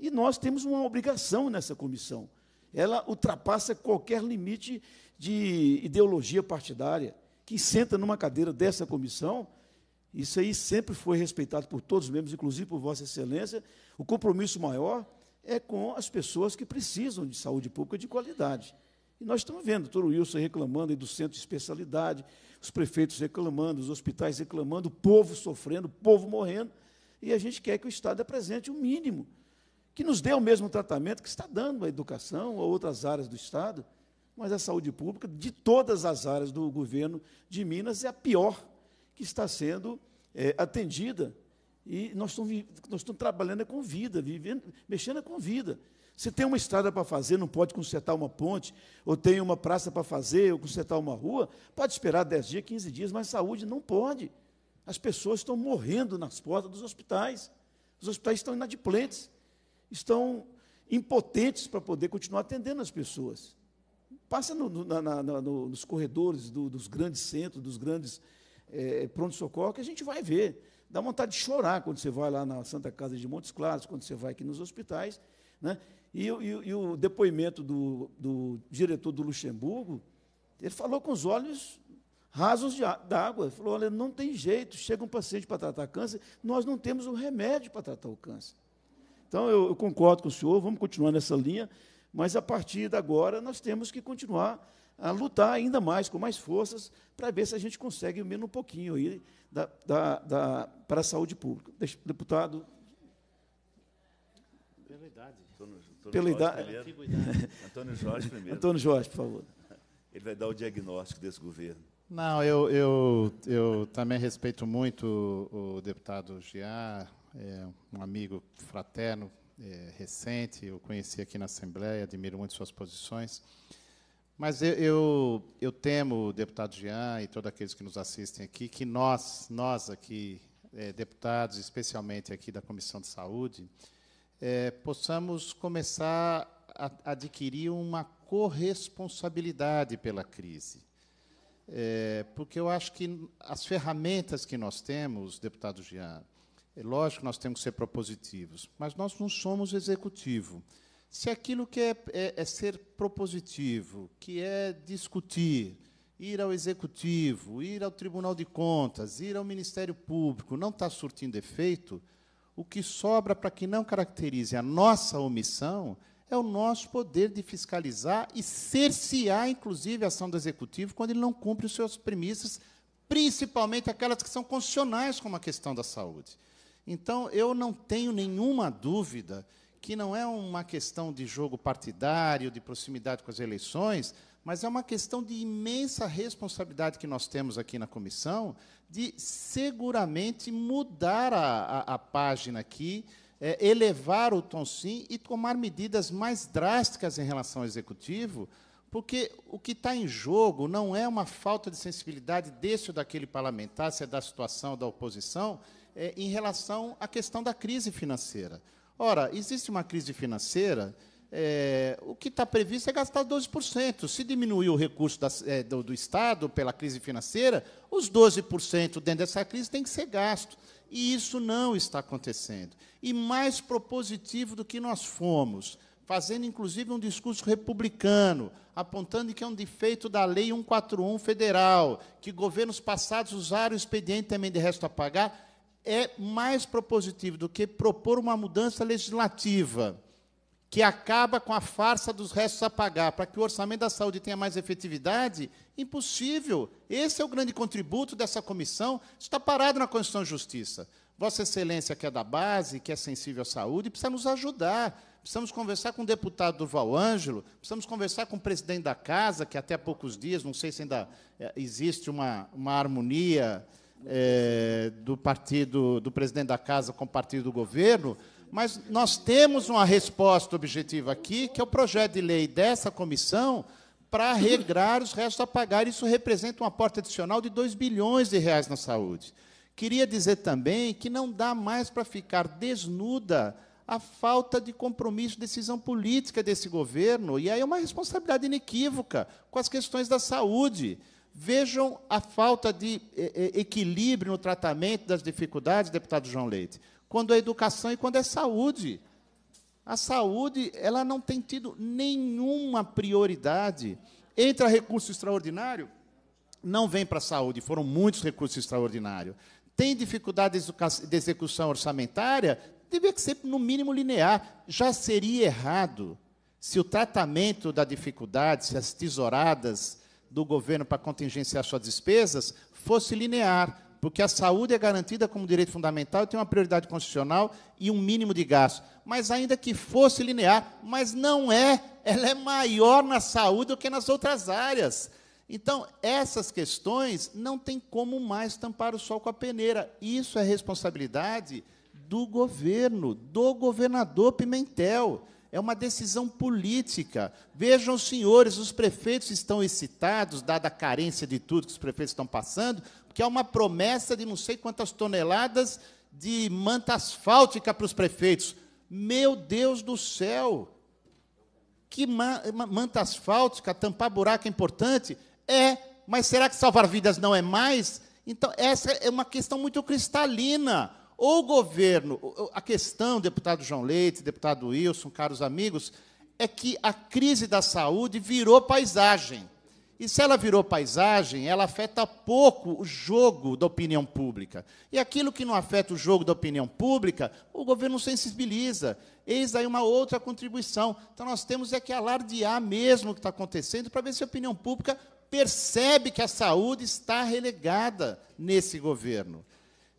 E nós temos uma obrigação nessa comissão. Ela ultrapassa qualquer limite de ideologia partidária. Quem senta numa cadeira dessa comissão, isso aí sempre foi respeitado por todos os membros, inclusive por Vossa Excelência. O compromisso maior é com as pessoas que precisam de saúde pública de qualidade. E nós estamos vendo, Toro Wilson reclamando aí do centro de especialidade, os prefeitos reclamando, os hospitais reclamando, o povo sofrendo, o povo morrendo. E a gente quer que o Estado apresente o mínimo, que nos dê o mesmo tratamento que está dando à educação ou outras áreas do Estado. Mas a saúde pública, de todas as áreas do governo de Minas, é a pior que está sendo é, atendida. E nós estamos, nós estamos trabalhando é com vida, vivendo, mexendo é com vida. Se tem uma estrada para fazer, não pode consertar uma ponte, ou tem uma praça para fazer, ou consertar uma rua, pode esperar 10 dias, 15 dias, mas saúde não pode. As pessoas estão morrendo nas portas dos hospitais. Os hospitais estão inadimplentes, estão impotentes para poder continuar atendendo as pessoas. Passa no, na, na, no, nos corredores do, dos grandes centros, dos grandes é, pronto-socorro, que a gente vai ver. Dá vontade de chorar quando você vai lá na Santa Casa de Montes Claros, quando você vai aqui nos hospitais. Né? E, e, e o depoimento do, do, diretor do Luxemburgo, ele falou com os olhos rasos d'água. Falou: olha, não tem jeito, chega um paciente para tratar câncer, nós não temos o um remédio para tratar o câncer. Então, eu, eu concordo com o senhor, vamos continuar nessa linha, mas a partir de agora nós temos que continuar a lutar ainda mais, com mais forças, para ver se a gente consegue menos um pouquinho aí da, da, da, para a saúde pública. Deputado idade? Antônio, Antônio Pela idade. Antônio Jorge primeiro. Antônio Jorge, por favor. Ele vai dar o diagnóstico desse governo. Não, eu, eu, eu também respeito muito o, o deputado Giar, é um amigo fraterno, é, recente, eu conheci aqui na Assembleia, admiro muito suas posições. Mas eu, eu, eu temo, deputado Jean e todos aqueles que nos assistem aqui, que nós, nós aqui, é, deputados, especialmente aqui da Comissão de Saúde, é, possamos começar a adquirir uma corresponsabilidade pela crise. É, porque eu acho que as ferramentas que nós temos, deputado Jean, é lógico que nós temos que ser propositivos, mas nós não somos executivo. Se aquilo que é, é, é ser propositivo, que é discutir, ir ao executivo, ir ao Tribunal de Contas, ir ao Ministério Público, não está surtindo efeito, o que sobra para que não caracterize a nossa omissão é o nosso poder de fiscalizar e cercear, inclusive, a ação do executivo quando ele não cumpre os seus premissas, principalmente aquelas que são constitucionais, como a questão da saúde. Então, eu não tenho nenhuma dúvida que não é uma questão de jogo partidário, de proximidade com as eleições, mas é uma questão de imensa responsabilidade que nós temos aqui na comissão de seguramente mudar a, a, a página aqui, é, elevar o tom sim e tomar medidas mais drásticas em relação ao executivo, porque o que está em jogo não é uma falta de sensibilidade desse ou daquele parlamentar, se é da situação da oposição, é, em relação à questão da crise financeira. Ora, existe uma crise financeira é, o que está previsto é gastar 12%. Se diminuir o recurso da, é, do, do, Estado pela crise financeira, os 12% dentro dessa crise tem que ser gasto. E isso não está acontecendo. E mais propositivo do que nós fomos, fazendo inclusive um discurso republicano, apontando que é um defeito da Lei 141 federal, que governos passados usaram o expediente também de resto a pagar, é mais propositivo do que propor uma mudança legislativa que acaba com a farsa dos restos a pagar, para que o orçamento da saúde tenha mais efetividade, impossível. Esse é o grande contributo dessa comissão. Isso está parado na Constituição de Justiça. Vossa Excelência, que é da base, que é sensível à saúde, precisa nos ajudar. Precisamos conversar com o deputado Durval Ângelo, precisamos conversar com o presidente da casa, que até há poucos dias, não sei se ainda eh, existe uma, uma harmonia é, do partido do presidente da casa com o partido do governo, mas nós temos uma resposta objetiva aqui, que é o projeto de lei dessa comissão para regrar os restos a pagar. Isso representa uma aporte adicional de 2 bilhões de reais na saúde. Queria dizer também que não dá mais para ficar desnuda a falta de compromisso, decisão política desse governo, e aí é uma responsabilidade inequívoca com as questões da saúde. Vejam a falta de eh, eh, equilíbrio no tratamento das dificuldades, deputado João Leite quando é educação e quando é saúde. A saúde, ela não tem tido nenhuma prioridade. Entra recurso extraordinário, não vem para a saúde, foram muitos recursos extraordinários. Tem dificuldade de execução orçamentária, devia ser, no mínimo, linear. Já seria errado se o tratamento da dificuldade, se as tesouradas do governo para contingenciar suas despesas, fosse linear porque a saúde é garantida como direito fundamental, tem uma prioridade constitucional e um mínimo de gasto. Mas ainda que fosse linear, mas não é, ela é maior na saúde do que nas outras áreas. Então, essas questões não tem como mais tampar o sol com a peneira. Isso é responsabilidade do governo, do governador Pimentel. É uma decisão política. Vejam, senhores, os prefeitos estão excitados, dada a carência de tudo que os prefeitos estão passando, que há é uma promessa de não sei quantas toneladas de manta asfáltica para os prefeitos. Meu Deus do céu! Que ma manta asfáltica, tampar buraco é importante? É, mas será que salvar vidas não é mais? Então, essa é uma questão muito cristalina. Ou o governo, a questão, deputado João Leite, deputado Wilson, caros amigos, é que a crise da saúde virou paisagem. E se ela virou paisagem, ela afeta pouco o jogo da opinião pública. E aquilo que não afeta o jogo da opinião pública, o governo sensibiliza. Eis aí uma outra contribuição. Então nós temos é que alardear mesmo o que está acontecendo para ver se a opinião pública percebe que a saúde está relegada nesse governo.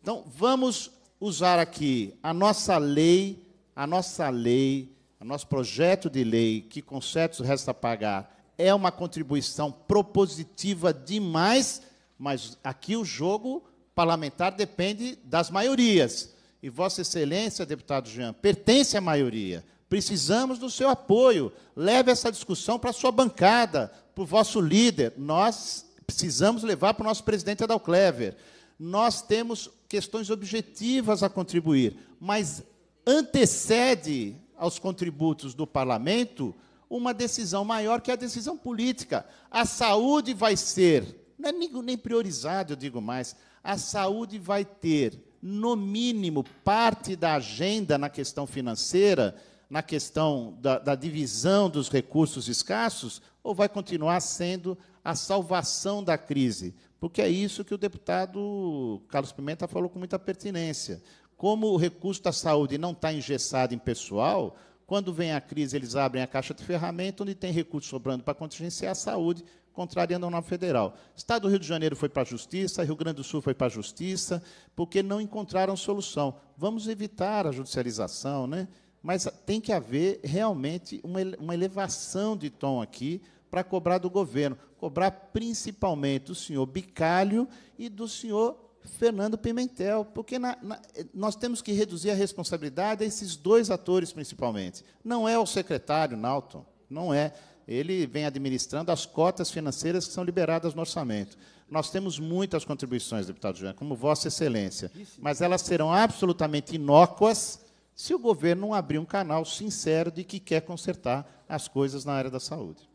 Então vamos usar aqui a nossa lei, a nossa lei, o nosso projeto de lei que consertos resta pagar é uma contribuição propositiva demais, mas aqui o jogo parlamentar depende das maiorias. E Vossa Excelência, deputado Jean, pertence à maioria. Precisamos do seu apoio. Leve essa discussão para a sua bancada, para o vosso líder. Nós precisamos levar para o nosso presidente Adalclever. Nós temos questões objetivas a contribuir, mas antecede aos contributos do parlamento uma decisão maior que a decisão política. A saúde vai ser, não é nem, nem priorizado, eu digo mais, a saúde vai ter, no mínimo, parte da agenda na questão financeira, na questão da, da divisão dos recursos escassos, ou vai continuar sendo a salvação da crise? Porque é isso que o deputado Carlos Pimenta falou com muita pertinência. Como o recurso da saúde não está engessado em pessoal, quando vem a crise, eles abrem a caixa de ferramenta, onde tem recursos sobrando para contingenciar a saúde, contrariando a norma federal. O Estado do Rio de Janeiro foi para a Justiça, Rio Grande do Sul foi para a Justiça, porque não encontraram solução. Vamos evitar a judicialização, né? mas tem que haver realmente uma, uma elevação de tom aqui para cobrar do governo, cobrar principalmente do senhor Bicalho e do senhor Fernando Pimentel, porque na, na, nós temos que reduzir a responsabilidade a esses dois atores principalmente. Não é o secretário Nalton, não é. Ele vem administrando as cotas financeiras que são liberadas no orçamento. Nós temos muitas contribuições, deputado João, como Vossa Excelência, mas elas serão absolutamente inócuas se o governo não abrir um canal sincero de que quer consertar as coisas na área da saúde.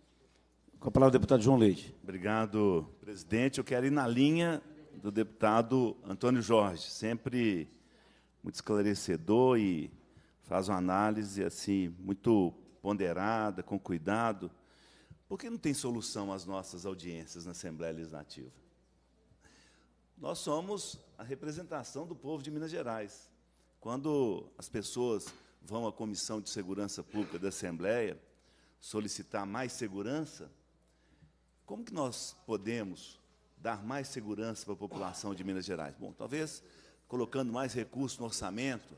Com a palavra, o deputado João Leite. Obrigado, presidente. Eu quero ir na linha do deputado Antônio Jorge, sempre muito esclarecedor e faz uma análise assim muito ponderada, com cuidado. Por que não tem solução as nossas audiências na Assembleia Legislativa? Nós somos a representação do povo de Minas Gerais. Quando as pessoas vão à Comissão de Segurança Pública da Assembleia solicitar mais segurança, como que nós podemos dar mais segurança para a população de Minas Gerais? Bom, talvez colocando mais recursos no orçamento.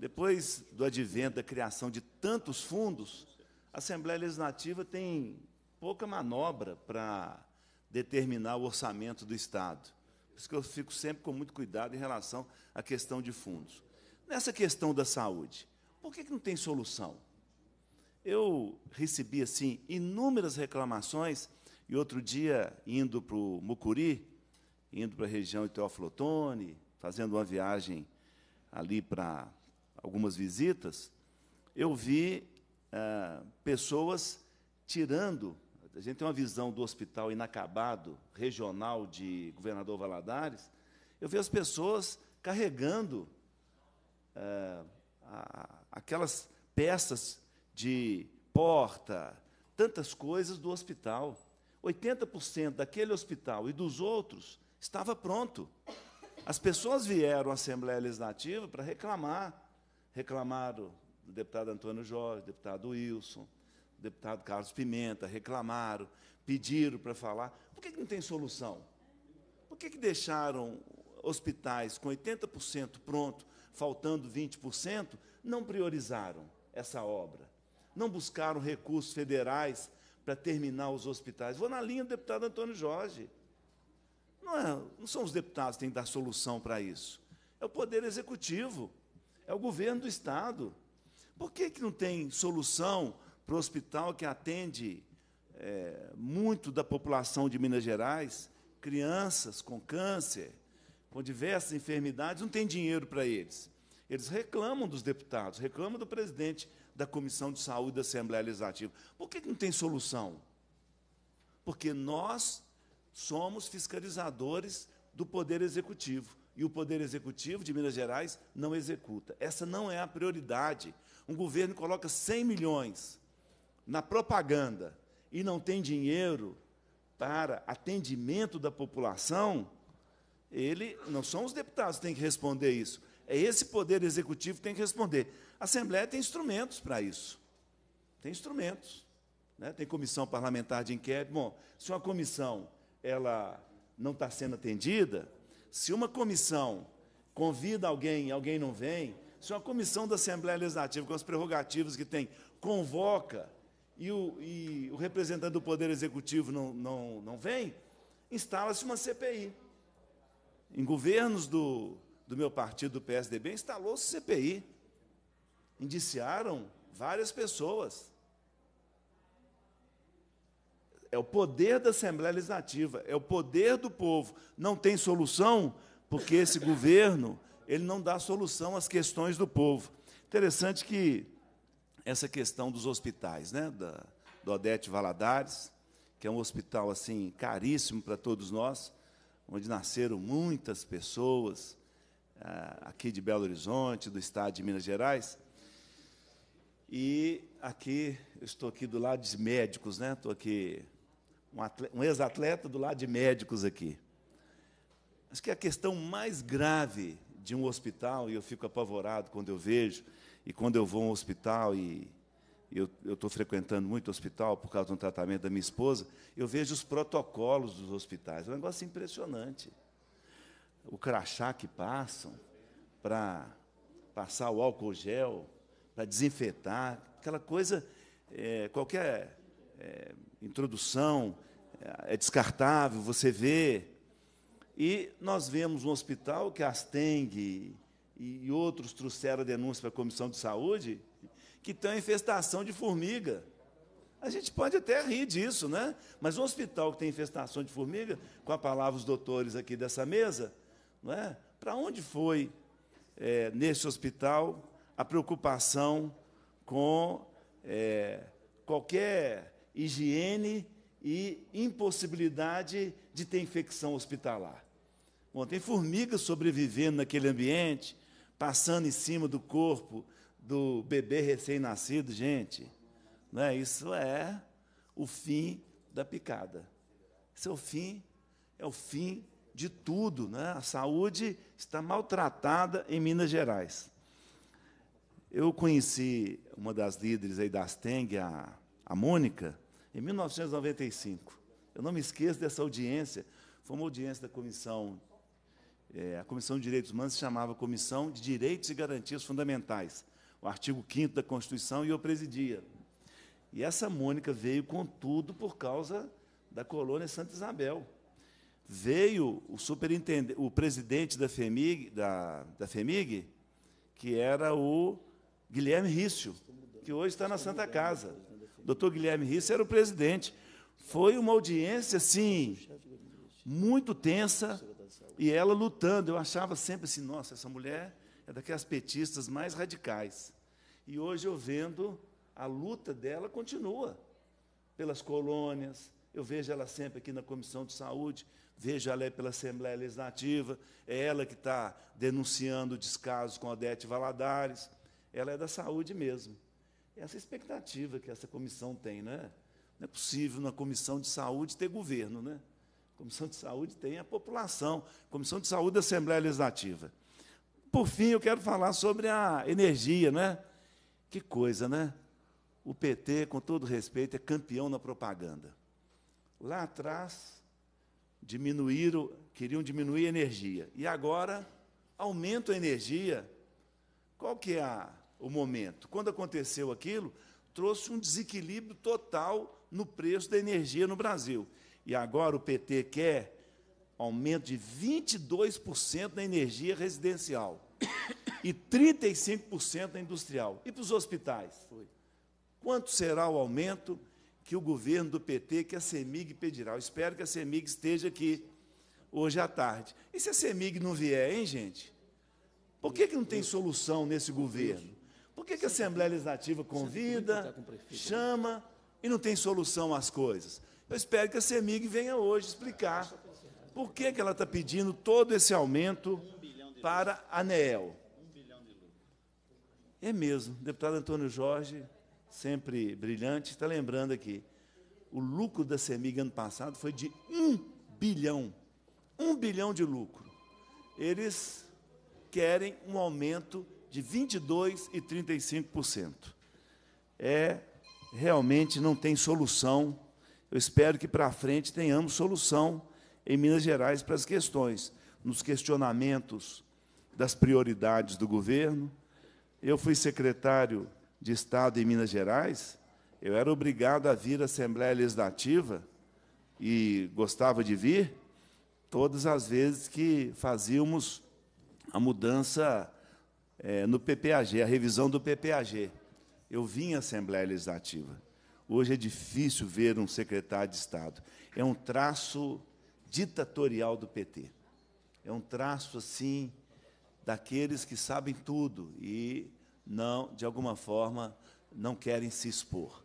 Depois do advento da criação de tantos fundos, a Assembleia Legislativa tem pouca manobra para determinar o orçamento do Estado. Por isso que eu fico sempre com muito cuidado em relação à questão de fundos. Nessa questão da saúde, por que, que não tem solução? Eu recebi, assim, inúmeras reclamações e outro dia, indo para o Mucuri, indo para a região de Teoflotone, fazendo uma viagem ali para algumas visitas, eu vi eh, pessoas tirando. A gente tem uma visão do hospital inacabado, regional de Governador Valadares. Eu vi as pessoas carregando eh, a, aquelas peças de porta, tantas coisas do hospital. 80% daquele hospital e dos outros estava pronto. As pessoas vieram à Assembleia Legislativa para reclamar. Reclamaram o deputado Antônio Jorge, o deputado Wilson, o deputado Carlos Pimenta, reclamaram, pediram para falar. Por que, que não tem solução? Por que, que deixaram hospitais com 80% pronto, faltando 20%, não priorizaram essa obra? Não buscaram recursos federais para terminar os hospitais. Vou na linha do deputado Antônio Jorge. Não, é, não são os deputados que têm que dar solução para isso. É o Poder Executivo, é o governo do Estado. Por que, que não tem solução para o hospital que atende é, muito da população de Minas Gerais, crianças com câncer, com diversas enfermidades, não tem dinheiro para eles? Eles reclamam dos deputados, reclamam do presidente da Comissão de Saúde da Assembleia Legislativa. Por que não tem solução? Porque nós somos fiscalizadores do Poder Executivo. E o Poder Executivo de Minas Gerais não executa. Essa não é a prioridade. Um governo coloca 100 milhões na propaganda e não tem dinheiro para atendimento da população, ele não são os deputados que têm que responder isso. É esse poder executivo que tem que responder. A Assembleia tem instrumentos para isso. Tem instrumentos. Né? Tem comissão parlamentar de inquérito. Bom, se uma comissão ela não está sendo atendida, se uma comissão convida alguém e alguém não vem, se uma comissão da Assembleia Legislativa, com as prerrogativas que tem, convoca e o, e o representante do Poder Executivo não, não, não vem, instala-se uma CPI. Em governos do, do meu partido, do PSDB, instalou-se CPI indiciaram várias pessoas. É o poder da Assembleia Legislativa, é o poder do povo. Não tem solução, porque esse governo ele não dá solução às questões do povo. Interessante que essa questão dos hospitais, né, da, do Odete Valadares, que é um hospital assim caríssimo para todos nós, onde nasceram muitas pessoas ah, aqui de Belo Horizonte, do estado de Minas Gerais. E aqui, eu estou aqui do lado de médicos, né? Estou aqui, um, um ex-atleta do lado de médicos aqui. Acho que a questão mais grave de um hospital, e eu fico apavorado quando eu vejo, e quando eu vou a um hospital, e eu estou frequentando muito hospital por causa do tratamento da minha esposa, eu vejo os protocolos dos hospitais. É um negócio impressionante. O crachá que passam para passar o álcool gel, para desinfetar, aquela coisa, é, qualquer é, introdução é, é descartável, você vê. E nós vemos um hospital que a Asteng e outros trouxeram denúncia para a Comissão de Saúde, que tem uma infestação de formiga. A gente pode até rir disso, né? Mas um hospital que tem infestação de formiga, com a palavra dos doutores aqui dessa mesa, não é? Para onde foi é, nesse hospital a preocupação com é, qualquer higiene e impossibilidade de ter infecção hospitalar. Bom, tem formigas sobrevivendo naquele ambiente, passando em cima do corpo do bebê recém-nascido, gente. Né? Isso é o fim da picada. Isso é o fim, é o fim de tudo. Né? A saúde está maltratada em Minas Gerais. Eu conheci uma das líderes aí das Teng, a, a Mônica, em 1995. Eu não me esqueço dessa audiência. Foi uma audiência da comissão, é, a Comissão de Direitos Humanos se chamava Comissão de Direitos e Garantias Fundamentais, o artigo 5 da Constituição, e eu presidia. E essa Mônica veio com tudo por causa da colônia Santa Isabel. Veio o superintendente, o presidente da FEMIG, da, da FEMIG que era o Guilherme Rício, que hoje está na Santa Casa. Doutor Guilherme Rício era o presidente. Foi uma audiência, assim, muito tensa, e ela lutando. Eu achava sempre assim, nossa, essa mulher é daquelas petistas mais radicais. E hoje eu vendo a luta dela continua pelas colônias. Eu vejo ela sempre aqui na Comissão de Saúde, vejo ela pela Assembleia Legislativa, é ela que está denunciando o descaso com a Odete Valadares ela é da saúde mesmo. É essa expectativa que essa comissão tem, né? Não é possível na comissão de saúde ter governo, né? A comissão de saúde tem a população, a comissão de saúde da Assembleia Legislativa. Por fim, eu quero falar sobre a energia, né? Que coisa, né? O PT, com todo respeito, é campeão na propaganda. Lá atrás, diminuíram, queriam diminuir a energia. E agora, aumenta a energia. Qual que é a o momento. Quando aconteceu aquilo, trouxe um desequilíbrio total no preço da energia no Brasil. E agora o PT quer aumento de 22% na energia residencial e 35% na industrial. E para os hospitais? Quanto será o aumento que o governo do PT, que a CEMIG pedirá? Eu espero que a CEMIG esteja aqui hoje à tarde. E se a CEMIG não vier, hein, gente? Por que, que não tem solução nesse governo? Por que, que a Assembleia Legislativa convida, né? chama e não tem solução às coisas? Eu espero que a CEMIG venha hoje explicar por que, que ela está pedindo todo esse aumento para a ANEEL. É mesmo, o deputado Antônio Jorge, sempre brilhante, está lembrando aqui. O lucro da CEMIG ano passado foi de um bilhão. um bilhão de lucro. Eles querem um aumento de 22% e 35%. É, realmente não tem solução. Eu espero que para frente tenhamos solução em Minas Gerais para as questões, nos questionamentos das prioridades do governo. Eu fui secretário de Estado em Minas Gerais, eu era obrigado a vir à Assembleia Legislativa e gostava de vir todas as vezes que fazíamos a mudança é, no PPAG, a revisão do PPAG. Eu vim à Assembleia Legislativa. Hoje é difícil ver um secretário de Estado. É um traço ditatorial do PT. É um traço, assim, daqueles que sabem tudo e não, de alguma forma, não querem se expor.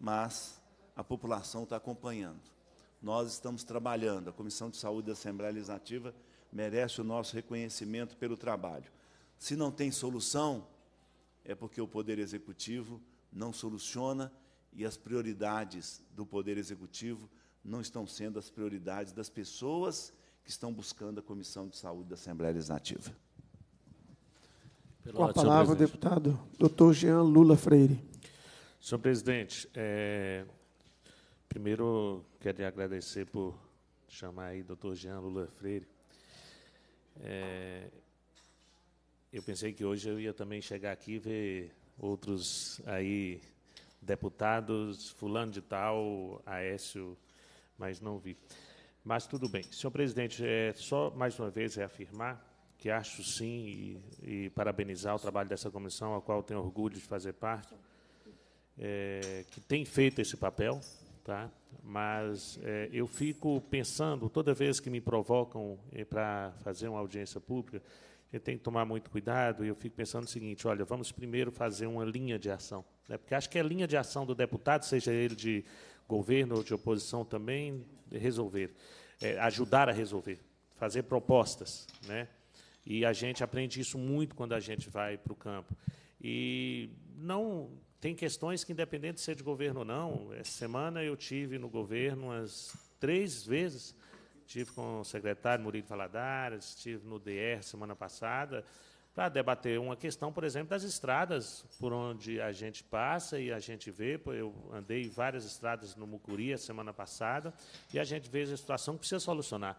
Mas a população está acompanhando. Nós estamos trabalhando. A Comissão de Saúde da Assembleia Legislativa merece o nosso reconhecimento pelo trabalho. Se não tem solução, é porque o Poder Executivo não soluciona e as prioridades do Poder Executivo não estão sendo as prioridades das pessoas que estão buscando a Comissão de Saúde da Assembleia Legislativa. Com a palavra, deputado doutor Jean Lula Freire. Senhor presidente, é, primeiro quero agradecer por chamar aí doutor Jean Lula Freire. É, eu pensei que hoje eu ia também chegar aqui e ver outros aí deputados, fulano de tal, Aécio, mas não vi. Mas tudo bem. Senhor presidente, é, só mais uma vez reafirmar que acho sim e, e parabenizar o trabalho dessa comissão, a qual tenho orgulho de fazer parte, é, que tem feito esse papel, tá? mas é, eu fico pensando, toda vez que me provocam é, para fazer uma audiência pública, gente tem que tomar muito cuidado, e eu fico pensando o seguinte: olha, vamos primeiro fazer uma linha de ação. Né? Porque acho que a linha de ação do deputado, seja ele de governo ou de oposição também, resolver, é, ajudar a resolver, fazer propostas. Né? E a gente aprende isso muito quando a gente vai para o campo. E não tem questões que, independente de ser de governo ou não, essa semana eu tive no governo umas três vezes Estive com o secretário Murilo Faladares estive no DR semana passada, para debater uma questão, por exemplo, das estradas por onde a gente passa e a gente vê. Eu andei várias estradas no Mucuri a semana passada e a gente vê a situação que precisa solucionar.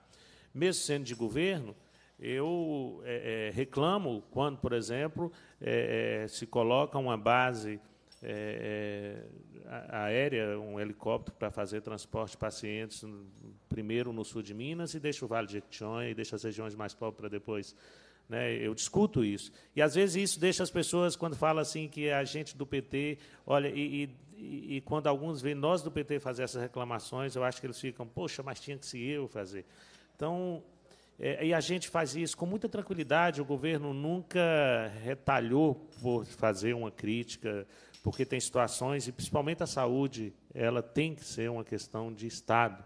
Mesmo sendo de governo, eu é, é, reclamo quando, por exemplo, é, se coloca uma base é, é aérea, um helicóptero para fazer transporte de pacientes primeiro no sul de Minas e deixa o Vale de Jequitinhonha e deixa as regiões mais pobres para depois. Né? Eu discuto isso. E, às vezes, isso deixa as pessoas, quando fala assim que a gente do PT... Olha, e, e, e quando alguns veem nós do PT fazer essas reclamações, eu acho que eles ficam, poxa, mas tinha que ser eu fazer. Então, é, e a gente faz isso com muita tranquilidade. O governo nunca retalhou por fazer uma crítica porque tem situações, e principalmente a saúde, ela tem que ser uma questão de Estado,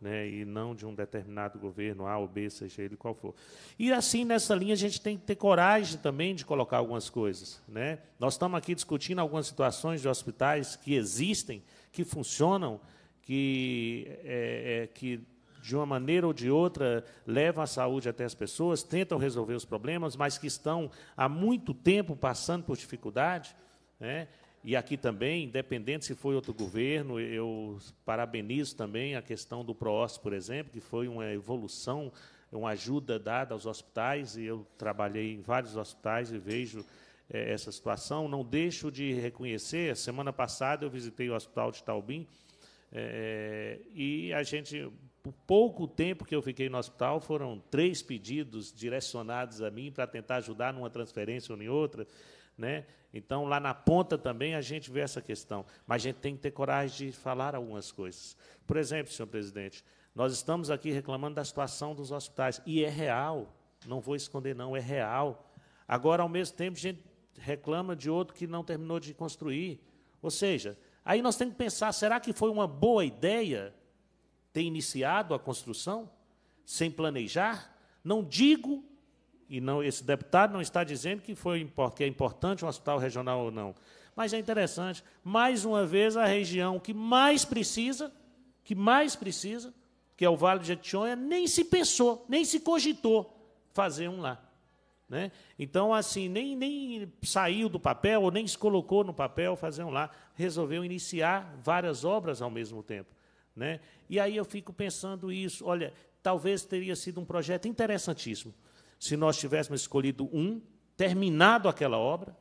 né, e não de um determinado governo, A ou B, seja ele qual for. E assim, nessa linha, a gente tem que ter coragem também de colocar algumas coisas. Né? Nós estamos aqui discutindo algumas situações de hospitais que existem, que funcionam, que, é, é, que de uma maneira ou de outra, levam a saúde até as pessoas, tentam resolver os problemas, mas que estão há muito tempo passando por dificuldade. Né? E aqui também, independente se foi outro governo, eu parabenizo também a questão do PROOS, por exemplo, que foi uma evolução, uma ajuda dada aos hospitais, e eu trabalhei em vários hospitais e vejo é, essa situação. Não deixo de reconhecer, semana passada eu visitei o hospital de Taubim, é, eh, e a gente, por pouco tempo que eu fiquei no hospital, foram três pedidos direcionados a mim para tentar ajudar numa transferência ou em outra né? Então, lá na ponta também a gente vê essa questão, mas a gente tem que ter coragem de falar algumas coisas. Por exemplo, senhor presidente, nós estamos aqui reclamando da situação dos hospitais, e é real, não vou esconder, não, é real. Agora, ao mesmo tempo, a gente reclama de outro que não terminou de construir. Ou seja, aí nós temos que pensar: será que foi uma boa ideia ter iniciado a construção sem planejar? Não digo e não, esse deputado não está dizendo que, foi, que é importante um hospital regional ou não. Mas é interessante, mais uma vez, a região que mais precisa, que mais precisa, que é o Vale de Jequitinhonha, nem se pensou, nem se cogitou fazer um lá. Né? Então, assim, nem, nem saiu do papel, ou nem se colocou no papel fazer um lá, resolveu iniciar várias obras ao mesmo tempo. Né? E aí eu fico pensando isso, olha, talvez teria sido um projeto interessantíssimo se nós tivéssemos escolhido um, terminado aquela obra,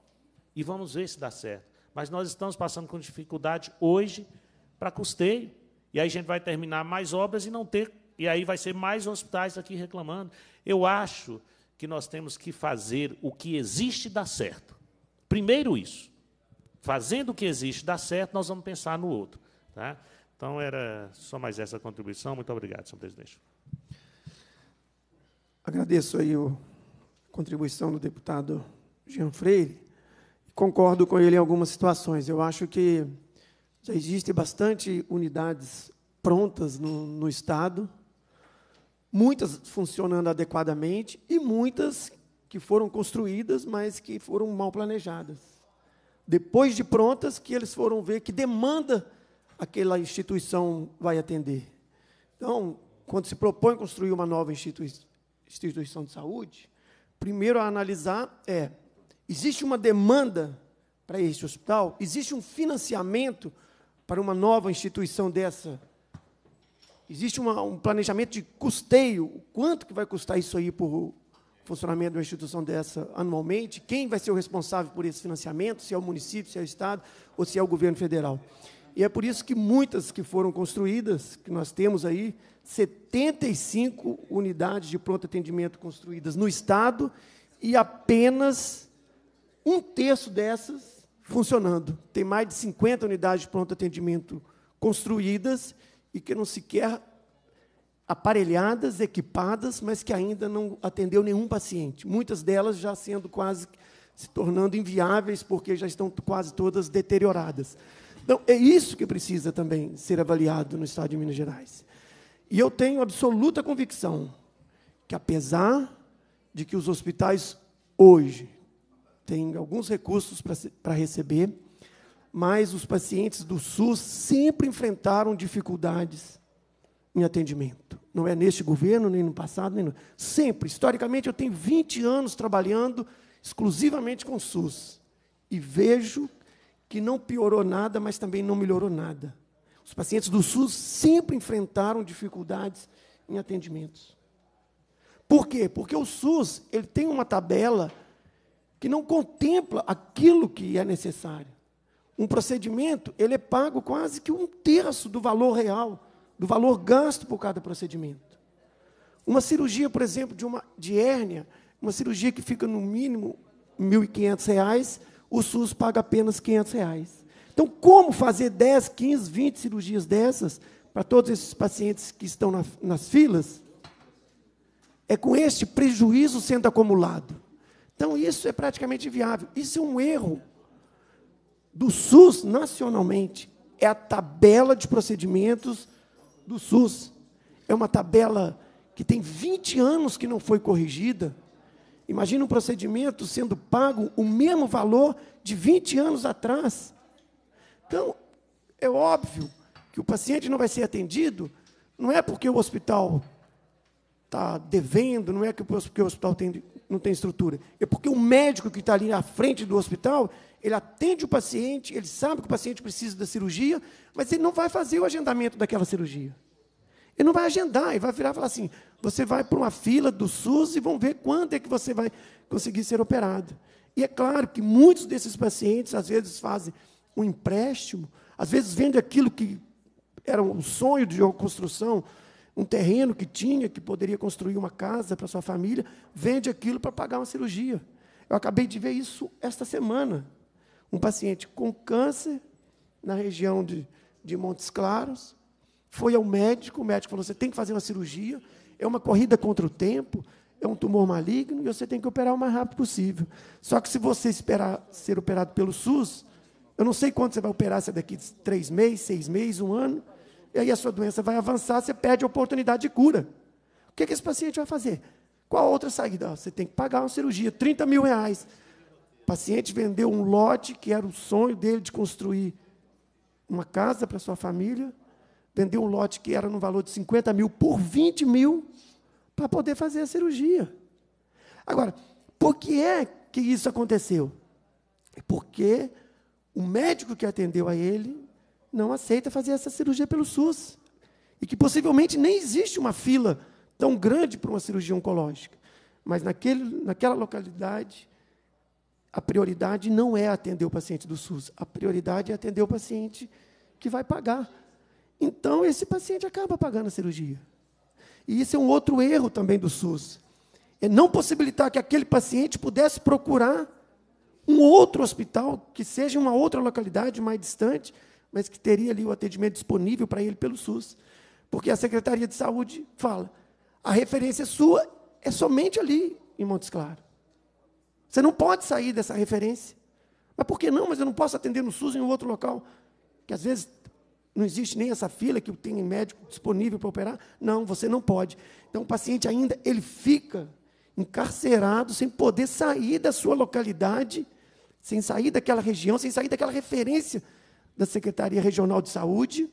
e vamos ver se dá certo. Mas nós estamos passando com dificuldade hoje para custeio. E aí a gente vai terminar mais obras e não ter. E aí vai ser mais hospitais aqui reclamando. Eu acho que nós temos que fazer o que existe dar certo. Primeiro isso. Fazendo o que existe dar certo, nós vamos pensar no outro. Tá? Então, era só mais essa contribuição. Muito obrigado, senhor presidente. Agradeço aí a contribuição do deputado Jean Freire. Concordo com ele em algumas situações. Eu acho que já existem bastante unidades prontas no, no Estado, muitas funcionando adequadamente e muitas que foram construídas, mas que foram mal planejadas. Depois de prontas, que eles foram ver que demanda aquela instituição vai atender. Então, quando se propõe construir uma nova instituição, instituição de saúde, primeiro a analisar é: existe uma demanda para este hospital? Existe um financiamento para uma nova instituição dessa? Existe uma, um planejamento de custeio? O quanto que vai custar isso aí por funcionamento de uma instituição dessa anualmente? Quem vai ser o responsável por esse financiamento? Se é o município, se é o Estado ou se é o governo federal? E é por isso que muitas que foram construídas, que nós temos aí, 75 unidades de pronto atendimento construídas no Estado e apenas um terço dessas funcionando. Tem mais de 50 unidades de pronto atendimento construídas e que não sequer aparelhadas, equipadas, mas que ainda não atendeu nenhum paciente. Muitas delas já sendo quase se tornando inviáveis porque já estão quase todas deterioradas. Então, é isso que precisa também ser avaliado no estado de Minas Gerais. E eu tenho absoluta convicção que, apesar de que os hospitais hoje têm alguns recursos para receber, mas os pacientes do SUS sempre enfrentaram dificuldades em atendimento. Não é neste governo, nem no passado, nem no... Sempre. Historicamente, eu tenho 20 anos trabalhando exclusivamente com o SUS. E vejo que não piorou nada, mas também não melhorou nada. Os pacientes do SUS sempre enfrentaram dificuldades em atendimentos. Por quê? Porque o SUS ele tem uma tabela que não contempla aquilo que é necessário. Um procedimento ele é pago quase que um terço do valor real, do valor gasto por cada procedimento. Uma cirurgia, por exemplo, de uma de hérnia, uma cirurgia que fica no mínimo R$ 1.500, o SUS paga apenas R$ 500. Reais. Então, como fazer 10, 15, 20 cirurgias dessas para todos esses pacientes que estão na, nas filas? É com este prejuízo sendo acumulado. Então, isso é praticamente inviável. Isso é um erro do SUS nacionalmente. É a tabela de procedimentos do SUS. É uma tabela que tem 20 anos que não foi corrigida. Imagina um procedimento sendo pago o mesmo valor de 20 anos atrás. Então, é óbvio que o paciente não vai ser atendido, não é porque o hospital está devendo, não é porque o hospital tem, não tem estrutura, é porque o médico que está ali na frente do hospital, ele atende o paciente, ele sabe que o paciente precisa da cirurgia, mas ele não vai fazer o agendamento daquela cirurgia. Ele não vai agendar, ele vai virar e falar assim: você vai para uma fila do SUS e vão ver quando é que você vai conseguir ser operado. E é claro que muitos desses pacientes, às vezes, fazem um empréstimo, às vezes vende aquilo que era um sonho de uma construção, um terreno que tinha, que poderia construir uma casa para sua família, vende aquilo para pagar uma cirurgia. Eu acabei de ver isso esta semana. Um paciente com câncer na região de, de Montes Claros foi ao médico, o médico falou: você tem que fazer uma cirurgia, é uma corrida contra o tempo, é um tumor maligno e você tem que operar o mais rápido possível. Só que se você esperar ser operado pelo SUS, eu não sei quando você vai operar, se é daqui três meses, seis meses, um ano. E aí a sua doença vai avançar, você perde a oportunidade de cura. O que, é que esse paciente vai fazer? Qual a outra saída? Você tem que pagar uma cirurgia, 30 mil reais. O paciente vendeu um lote que era o sonho dele de construir uma casa para sua família, vendeu um lote que era no valor de 50 mil por 20 mil para poder fazer a cirurgia. Agora, por que é que isso aconteceu? É porque o médico que atendeu a ele não aceita fazer essa cirurgia pelo SUS. E que possivelmente nem existe uma fila tão grande para uma cirurgia oncológica. Mas naquele, naquela localidade, a prioridade não é atender o paciente do SUS, a prioridade é atender o paciente que vai pagar. Então, esse paciente acaba pagando a cirurgia. E isso é um outro erro também do SUS. É não possibilitar que aquele paciente pudesse procurar um outro hospital, que seja uma outra localidade mais distante, mas que teria ali o atendimento disponível para ele pelo SUS. Porque a Secretaria de Saúde fala: a referência sua é somente ali em Montes Claros. Você não pode sair dessa referência. Mas por que não? Mas eu não posso atender no SUS em um outro local. Que às vezes não existe nem essa fila que tem médico disponível para operar. Não, você não pode. Então o paciente ainda ele fica encarcerado, sem poder sair da sua localidade, sem sair daquela região, sem sair daquela referência da Secretaria Regional de Saúde.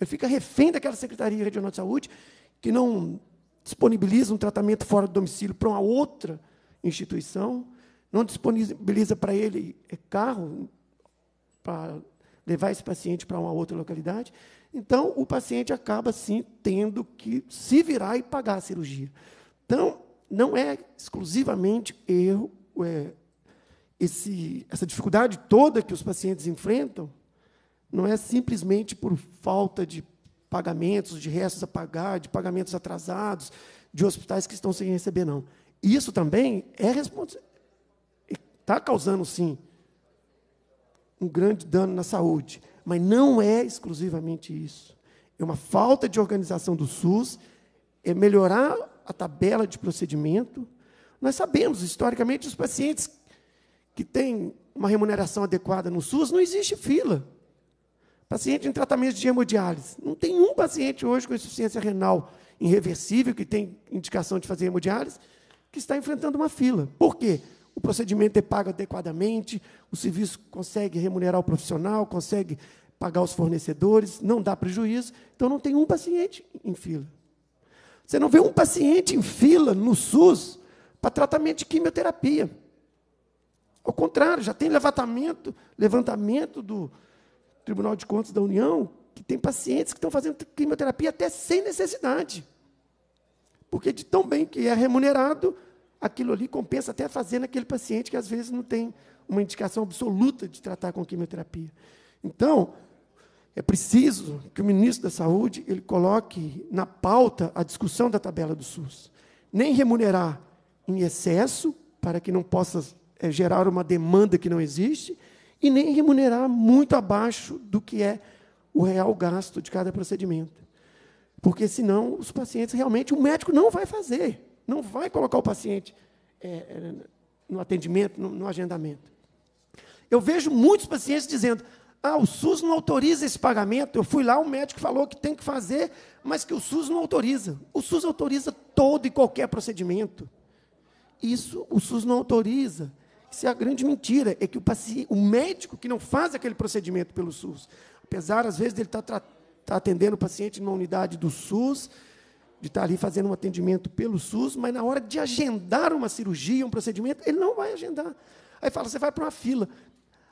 Ele fica refém daquela Secretaria Regional de Saúde, que não disponibiliza um tratamento fora do domicílio para uma outra instituição, não disponibiliza para ele é, carro para levar esse paciente para uma outra localidade. Então, o paciente acaba, sim, tendo que se virar e pagar a cirurgia. Então, não é exclusivamente erro, é, esse, essa dificuldade toda que os pacientes enfrentam não é simplesmente por falta de pagamentos, de restos a pagar, de pagamentos atrasados, de hospitais que estão sem receber, não. Isso também é responsável. Está causando, sim, um grande dano na saúde. Mas não é exclusivamente isso. É uma falta de organização do SUS, é melhorar a tabela de procedimento. Nós sabemos, historicamente, os pacientes que têm uma remuneração adequada no SUS, não existe fila. Paciente em tratamento de hemodiálise. Não tem um paciente hoje com insuficiência renal irreversível, que tem indicação de fazer hemodiálise, que está enfrentando uma fila. Por quê? O procedimento é pago adequadamente, o serviço consegue remunerar o profissional, consegue pagar os fornecedores, não dá prejuízo. Então, não tem um paciente em fila. Você não vê um paciente em fila no SUS para tratamento de quimioterapia. Ao contrário, já tem levantamento, levantamento do Tribunal de Contas da União que tem pacientes que estão fazendo quimioterapia até sem necessidade. Porque de tão bem que é remunerado, aquilo ali compensa até fazer naquele paciente que às vezes não tem uma indicação absoluta de tratar com quimioterapia. Então, é preciso que o ministro da Saúde ele coloque na pauta a discussão da tabela do SUS. Nem remunerar em excesso, para que não possa é, gerar uma demanda que não existe, e nem remunerar muito abaixo do que é o real gasto de cada procedimento. Porque senão os pacientes realmente, o médico não vai fazer, não vai colocar o paciente é, é no atendimento, no, no agendamento. Eu vejo muitos pacientes dizendo: ah, o SUS não autoriza esse pagamento. Eu fui lá, o médico falou que tem que fazer, mas que o SUS não autoriza. O SUS autoriza todo e qualquer procedimento. Isso o SUS não autoriza. Isso é a grande mentira, é que o, o médico que não faz aquele procedimento pelo SUS, apesar, às vezes, dele estar tá, tá, atendendo o paciente numa unidade do SUS, de estar tá ali fazendo um atendimento pelo SUS, mas na hora de agendar uma cirurgia, um procedimento, ele não vai agendar. Aí fala, você vai para uma fila.